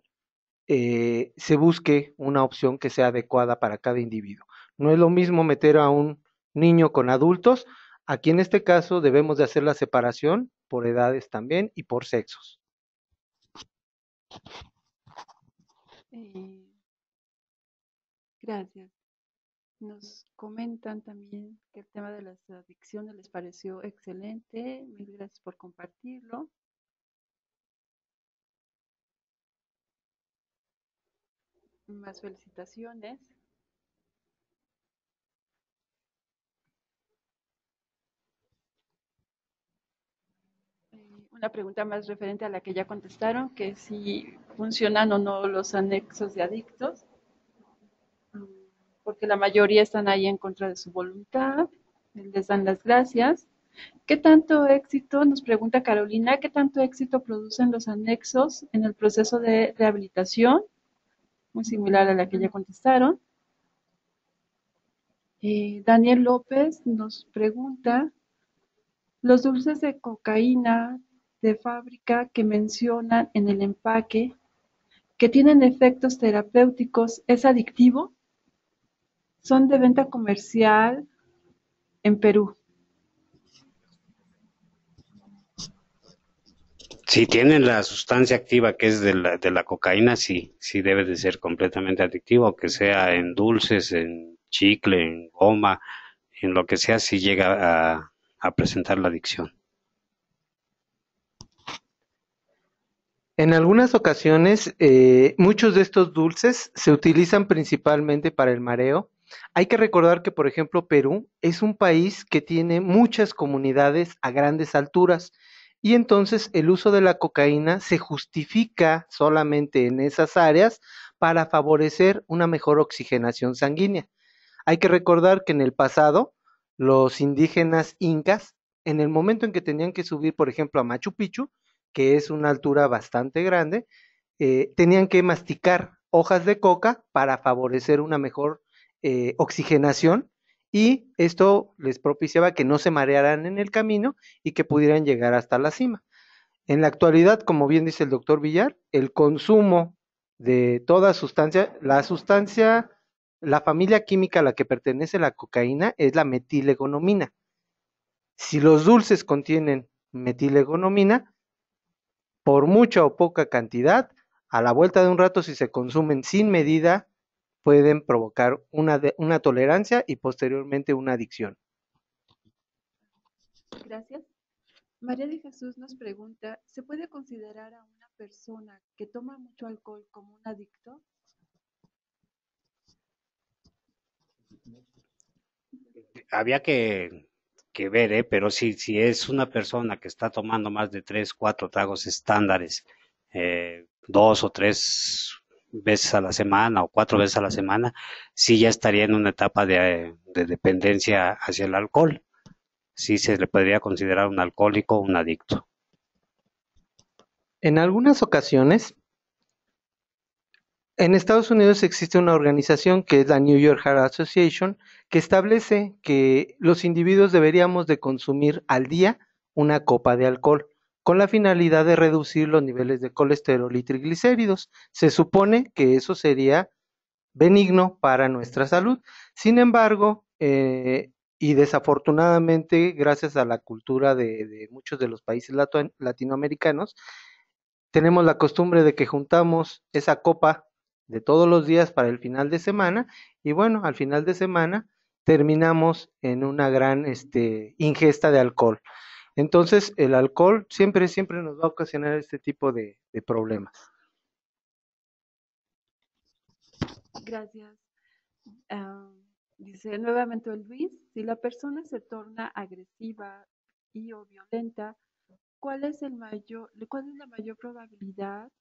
eh, se busque una opción que sea adecuada para cada individuo. No es lo mismo meter a un niño con adultos. Aquí en este caso debemos de hacer la separación por edades también y por sexos.
Eh, gracias. Nos comentan también que el tema de las adicciones les pareció excelente. Mil gracias por compartirlo. Más felicitaciones. Eh, una pregunta más referente a la que ya contestaron, que si funcionan o no los anexos de adictos, mm, porque la mayoría están ahí en contra de su voluntad, les dan las gracias. ¿Qué tanto éxito, nos pregunta Carolina, qué tanto éxito producen los anexos en el proceso de rehabilitación muy similar a la que ya contestaron. Eh, Daniel López nos pregunta, los dulces de cocaína de fábrica que mencionan en el empaque, que tienen efectos terapéuticos, ¿es adictivo? Son de venta comercial en Perú.
Si tienen la sustancia activa que es de la, de la cocaína, sí, sí debe de ser completamente adictivo, que sea en dulces, en chicle, en goma, en lo que sea, si sí llega a, presentar la adicción.
En algunas ocasiones, eh, muchos de estos dulces se utilizan principalmente para el mareo. Hay que recordar que, por ejemplo, Perú es un país que tiene muchas comunidades a grandes alturas y entonces el uso de la cocaína se justifica solamente en esas áreas para favorecer una mejor oxigenación sanguínea. Hay que recordar que en el pasado los indígenas incas, en el momento en que tenían que subir, por ejemplo, a Machu Picchu, que es una altura bastante grande, eh, tenían que masticar hojas de coca para favorecer una mejor eh, oxigenación y esto les propiciaba que no se marearan en el camino y que pudieran llegar hasta la cima. En la actualidad, como bien dice el doctor Villar, el consumo de toda sustancia, la sustancia, la familia química a la que pertenece la cocaína es la metilegonomina. Si los dulces contienen metilegonomina, por mucha o poca cantidad, a la vuelta de un rato, si se consumen sin medida, pueden provocar una, una tolerancia y posteriormente una adicción.
Gracias. María de Jesús nos pregunta, ¿se puede considerar a una persona que toma mucho alcohol como un adicto?
Había que, ver, ¿eh? pero si, si es una persona que está tomando más de tres, cuatro tragos estándares, eh, dos o tres veces a la semana o cuatro veces a la semana, sí ya estaría en una etapa de, dependencia hacia el alcohol. Sí se le podría considerar un alcohólico, un adicto.
En algunas ocasiones, en Estados Unidos existe una organización que es la New York Heart Association que establece que los individuos deberíamos de consumir al día una copa de alcohol con la finalidad de reducir los niveles de colesterol y triglicéridos. Se supone que eso sería benigno para nuestra salud. Sin embargo, eh, y desafortunadamente, gracias a la cultura de, muchos de los países latinoamericanos, tenemos la costumbre de que juntamos esa copa de todos los días para el final de semana y bueno, al final de semana terminamos en una gran este, ingesta de alcohol. Entonces, el alcohol siempre, siempre nos va a ocasionar este tipo de, problemas.
Gracias. Ah, dice nuevamente Luis, si la persona se torna agresiva y o violenta, ¿cuál es, el mayor, ¿cuál es la mayor probabilidad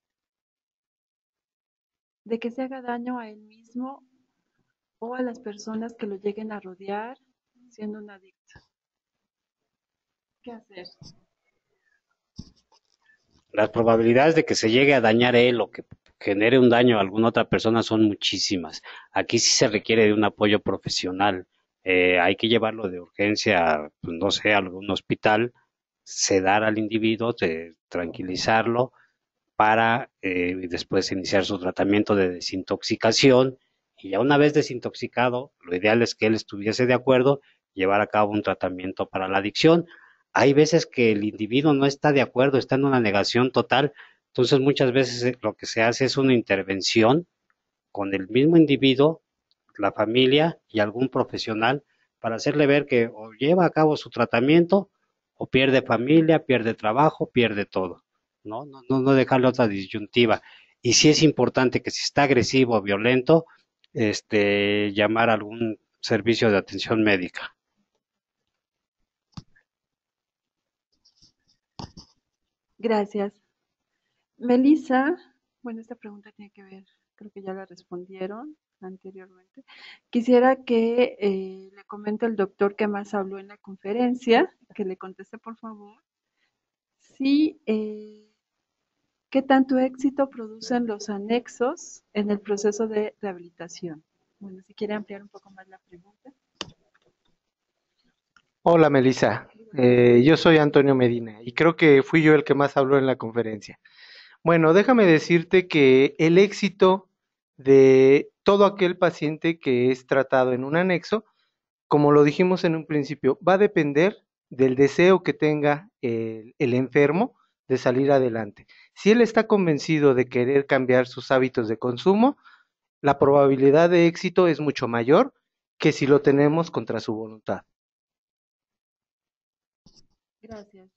de que se haga daño a él mismo o a las personas que lo lleguen a rodear siendo un adicto? ¿Qué hacer.
Las probabilidades de que se llegue a dañar él o que genere un daño a alguna otra persona son muchísimas. Aquí sí se requiere de un apoyo profesional. Eh, hay que llevarlo de urgencia, pues, no sé, a algún hospital, sedar al individuo, tranquilizarlo para eh, después iniciar su tratamiento de desintoxicación y ya una vez desintoxicado, lo ideal es que él estuviese de acuerdo llevar a cabo un tratamiento para la adicción hay veces que el individuo no está de acuerdo, está en una negación total. Entonces muchas veces eh, lo que se hace es una intervención con el mismo individuo, la familia y algún profesional para hacerle ver que o lleva a cabo su tratamiento o pierde familia, pierde trabajo, pierde todo. No, no, no, dejarle otra disyuntiva. Y sí es importante que si está agresivo o violento, este, llamar a algún servicio de atención médica.
Gracias. Melissa, bueno, esta pregunta tiene que ver, creo que ya la respondieron anteriormente. Quisiera que eh, le comente al doctor que más habló en la conferencia, que le conteste por favor, Sí. Eh, qué tanto éxito producen los anexos en el proceso de rehabilitación. Bueno, si quiere ampliar un poco más la pregunta.
Hola, Melissa. Eh, yo soy Antonio Medina y creo que fui yo el que más habló en la conferencia. Bueno, déjame decirte que el éxito de todo aquel paciente que es tratado en un anexo, como lo dijimos en un principio, va a depender del deseo que tenga el enfermo de salir adelante. Si él está convencido de querer cambiar sus hábitos de consumo, la probabilidad de éxito es mucho mayor que si lo tenemos contra su voluntad.
Gracias.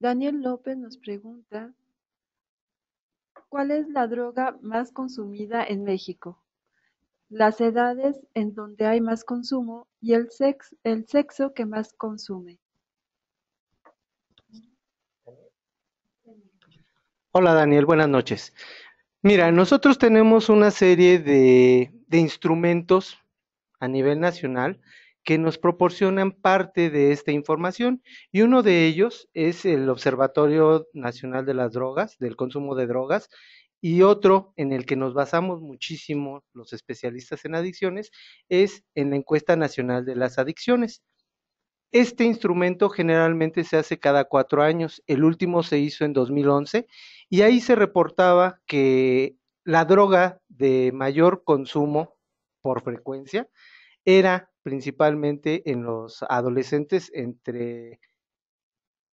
Daniel López nos pregunta, ¿cuál es la droga más consumida en México? Las edades en donde hay más consumo y el sexo, que más consume.
Hola Daniel, buenas noches. Mira, nosotros tenemos una serie de, de instrumentos a nivel nacional que nos proporcionan parte de esta información y uno de ellos es el Observatorio Nacional de las Drogas, del consumo de drogas, y otro en el que nos basamos muchísimo los especialistas en adicciones es en la encuesta nacional de las adicciones. Este instrumento generalmente se hace cada cuatro años, el último se hizo en 2011 y ahí se reportaba que la droga de mayor consumo por frecuencia era principalmente en los adolescentes entre...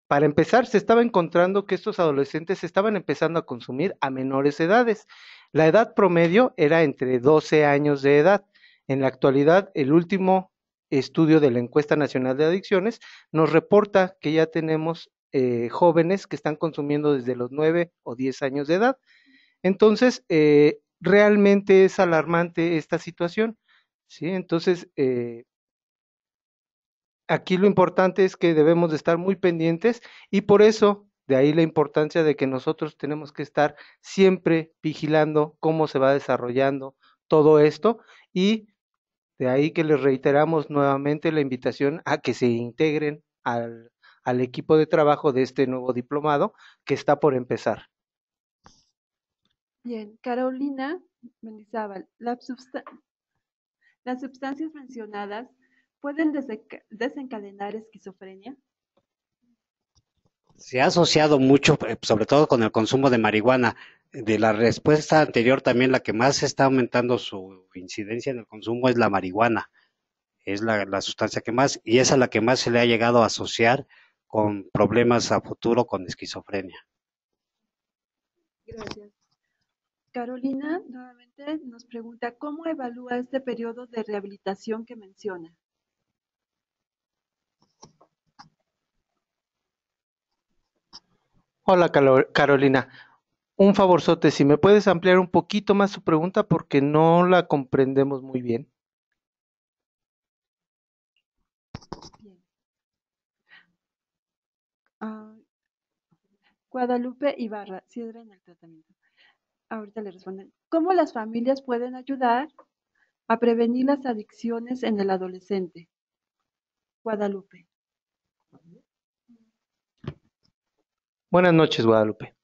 Para empezar, se estaba encontrando que estos adolescentes estaban empezando a consumir a menores edades. La edad promedio era entre 12 años de edad. En la actualidad, el último estudio de la encuesta nacional de adicciones nos reporta que ya tenemos eh, jóvenes que están consumiendo desde los 9 o 10 años de edad. Entonces, eh, realmente es alarmante esta situación. ¿sí? Entonces, eh aquí lo importante es que debemos de estar muy pendientes y por eso, de ahí la importancia de que nosotros tenemos que estar siempre vigilando cómo se va desarrollando todo esto y de ahí que les reiteramos nuevamente la invitación a que se integren al, equipo de trabajo de este nuevo diplomado que está por empezar.
Bien, Carolina Mendizábal, la, las sustancias mencionadas pueden desencadenar esquizofrenia.
Se ha asociado mucho, eh, sobre todo con el consumo de marihuana. De la respuesta anterior, también la que más está aumentando su incidencia en el consumo es la marihuana. Es la, sustancia que más, y es a la que más se le ha llegado a asociar con problemas a futuro con esquizofrenia.
Gracias. Carolina nuevamente nos pregunta cómo evalúa este periodo de rehabilitación que menciona.
Hola Carolina, un favorzote, si me puedes ampliar un poquito más su pregunta porque no la comprendemos muy bien.
bien. Ah, Guadalupe Ibarra, si en el tratamiento ahorita le responden, ¿cómo las familias pueden ayudar a prevenir las adicciones en el adolescente? Guadalupe.
Buenas noches, Guadalupe.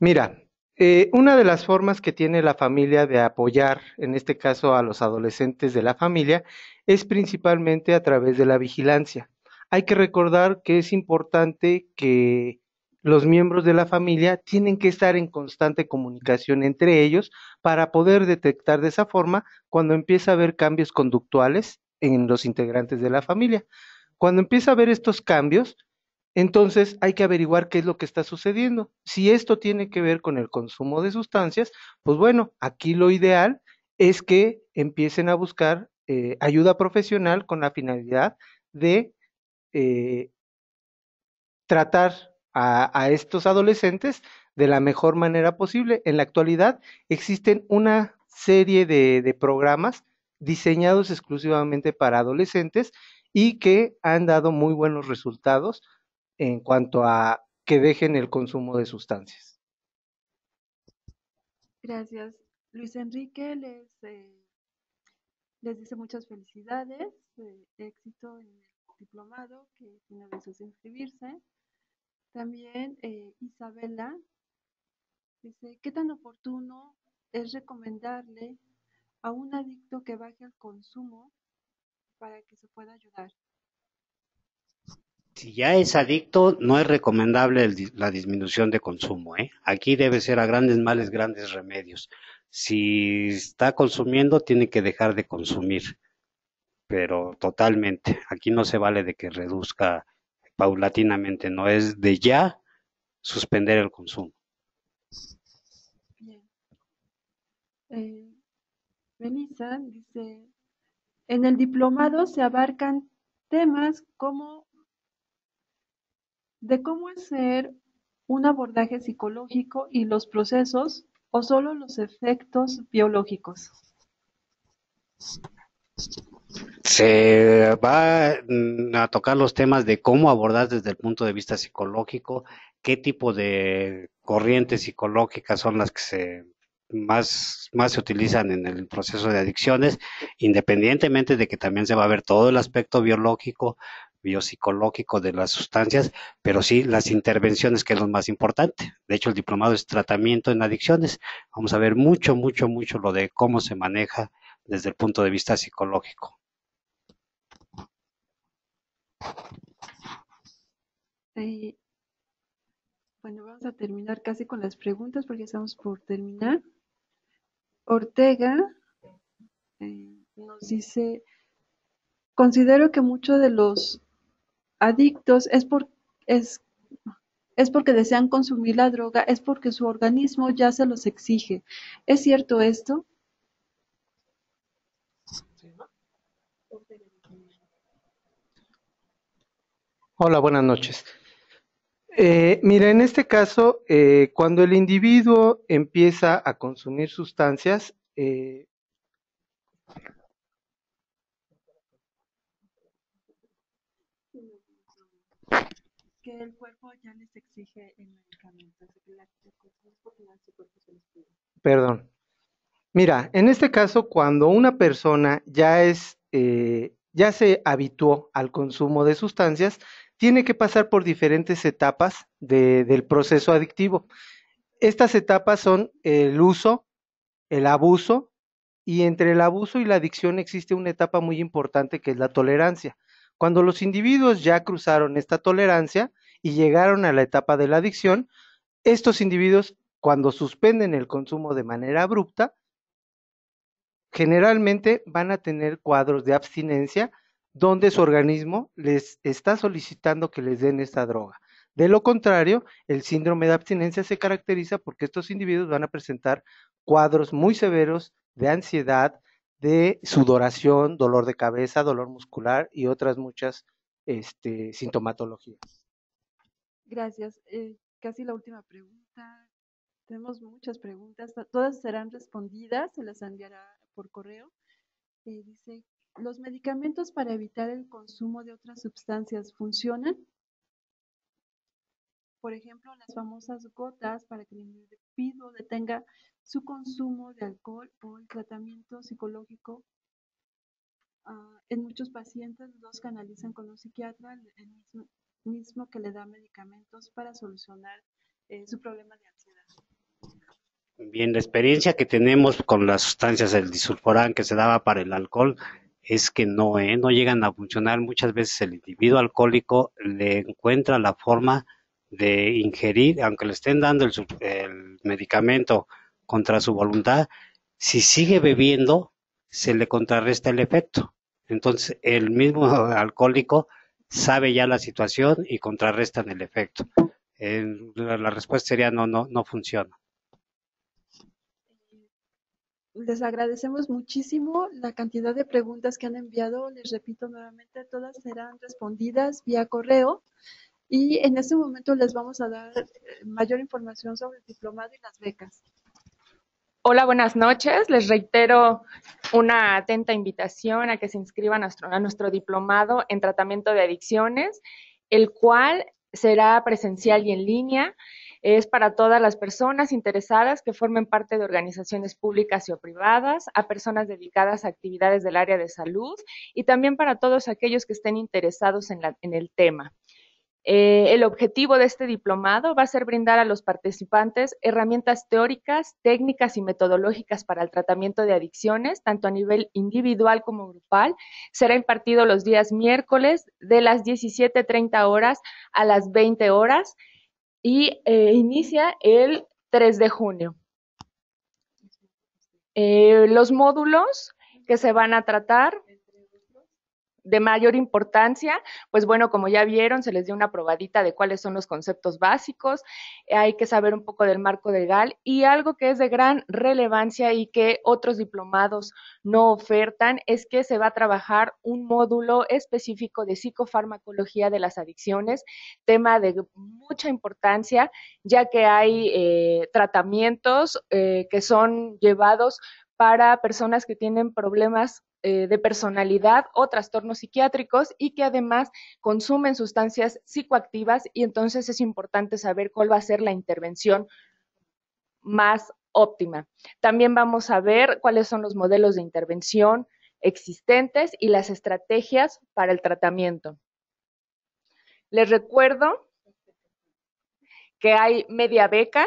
Mira, eh, una de las formas que tiene la familia de apoyar, en este caso a los adolescentes de la familia, es principalmente a través de la vigilancia. Hay que recordar que es importante que los miembros de la familia tienen que estar en constante comunicación entre ellos para poder detectar de esa forma cuando empieza a haber cambios conductuales en los integrantes de la familia. Cuando empieza a haber estos cambios, entonces hay que averiguar qué es lo que está sucediendo. Si esto tiene que ver con el consumo de sustancias, pues bueno, aquí lo ideal es que empiecen a buscar eh, ayuda profesional con la finalidad de eh, tratar a, estos adolescentes de la mejor manera posible. En la actualidad existen una serie de, programas diseñados exclusivamente para adolescentes y que han dado muy buenos resultados en cuanto a que dejen el consumo de sustancias.
Gracias. Luis Enrique les, eh, les dice muchas felicidades, eh, éxito en el diplomado que tiene de inscribirse también eh, Isabela dice, ¿qué tan oportuno es recomendarle a un adicto que baje el consumo para que se pueda ayudar?
Si ya es adicto, no es recomendable la disminución de consumo. ¿eh? Aquí debe ser a grandes males, grandes remedios. Si está consumiendo, tiene que dejar de consumir, pero totalmente. Aquí no se vale de que reduzca paulatinamente, no es de ya suspender el consumo.
Bien. Eh, dice, en el diplomado se abarcan temas como de cómo hacer un abordaje psicológico y los procesos o solo los efectos biológicos
se va mm, a tocar los temas de cómo abordar desde el punto de vista psicológico, qué tipo de corrientes psicológicas son las que se más, más se utilizan en el proceso de adicciones, independientemente de que también se va a ver todo el aspecto biológico, biopsicológico de las sustancias, pero sí las intervenciones, que es lo más importante. De hecho, el diplomado es tratamiento en adicciones. Vamos a ver mucho, mucho, mucho lo de cómo se maneja desde el punto de vista psicológico.
bueno, vamos a terminar casi con las preguntas porque estamos por terminar. Ortega eh, nos dice, considero que muchos de los adictos es, por, es, es porque desean consumir la droga, es porque su organismo ya se los exige. ¿Es cierto esto?
Hola, buenas noches. Eh, mira, en este caso, eh, cuando el individuo empieza a consumir sustancias, eh,
que el cuerpo ya les exige el medicamento,
Perdón. Mira, en este caso, cuando una persona ya es, eh, ya se habituó al consumo de sustancias, tiene que pasar por diferentes etapas del proceso adictivo. Estas etapas son el uso, el abuso, y entre el abuso y la adicción existe una etapa muy importante que es la tolerancia. Cuando los individuos ya cruzaron esta tolerancia y llegaron a la etapa de la adicción, estos individuos, cuando suspenden el consumo de manera abrupta, generalmente van a tener cuadros de abstinencia donde su organismo les está solicitando que les den esta droga. De lo contrario, el síndrome de abstinencia se caracteriza porque estos individuos van a presentar cuadros muy severos de ansiedad, de sudoración, dolor de cabeza, dolor muscular y otras muchas este, sintomatologías.
Gracias. Eh, casi la última pregunta. Tenemos muchas preguntas. Todas serán respondidas, se las enviará por correo. Eh, dice, ¿Los medicamentos para evitar el consumo de otras sustancias funcionan? Por ejemplo, las famosas gotas para que el individuo detenga su consumo de alcohol o el tratamiento psicológico. Ah, en muchos pacientes los canalizan con un psiquiatra, el mismo, que le da medicamentos para solucionar eh, su problema de ansiedad.
Bien, la experiencia que tenemos con las sustancias, del disulforán que se daba para el alcohol, es que no, ¿eh? no llegan a funcionar. Muchas veces el individuo alcohólico le encuentra la forma de ingerir, aunque le estén dando el, medicamento contra su voluntad, si sigue bebiendo, se le contrarresta el efecto. Entonces, el mismo alcohólico sabe ya la situación y contrarrestan el efecto. Eh, la respuesta sería no, no, no funciona
les agradecemos muchísimo la cantidad de preguntas que han enviado. Les repito nuevamente, todas serán respondidas vía correo. Y en este momento les vamos a dar eh, mayor información sobre el diplomado y las becas.
Hola, buenas noches. Les reitero una atenta invitación a que se inscriban a nuestro, diplomado en tratamiento de adicciones, el cual será presencial y en línea. Es para todas las personas interesadas que formen parte de organizaciones públicas y o privadas, a personas dedicadas a actividades del área de salud y también para todos aquellos que estén interesados en, el tema. Eh, el objetivo de este diplomado va a ser brindar a los participantes herramientas teóricas, técnicas y metodológicas para el tratamiento de adicciones, tanto a nivel individual como grupal. Será impartido los días miércoles de las 17.30 horas a las 20 horas y eh, inicia el 3 de junio. Eh, los módulos que se van a tratar de mayor importancia, pues bueno, como ya vieron, se les dio una probadita de cuáles son los conceptos básicos, eh, hay que saber un poco del marco legal y algo que es de gran relevancia y que otros diplomados no ofertan es que se va a trabajar un módulo específico de psicofarmacología de las adicciones, tema de mucha importancia, ya que hay eh, tratamientos eh, que son llevados para personas que tienen problemas eh, de personalidad o trastornos psiquiátricos y que además consumen sustancias psicoactivas y entonces es importante saber cuál va a ser la intervención más óptima. También vamos a ver cuáles son los modelos de intervención existentes y las estrategias para el tratamiento. Les recuerdo que hay media beca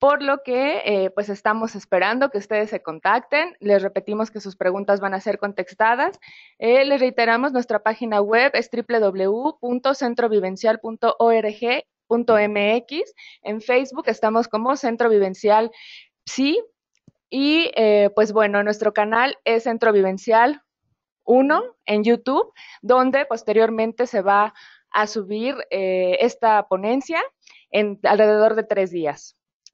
por lo que eh, pues estamos esperando que ustedes se contacten. Les repetimos que sus preguntas van a ser contestadas. Eh, les reiteramos, nuestra página web es www.centrovivencial.org.mx. En Facebook estamos como Centro Vivencial Sí. Y eh, pues bueno, nuestro canal es Centro Vivencial 1 en YouTube, donde posteriormente se va a subir esta ponencia en alrededor de tres días.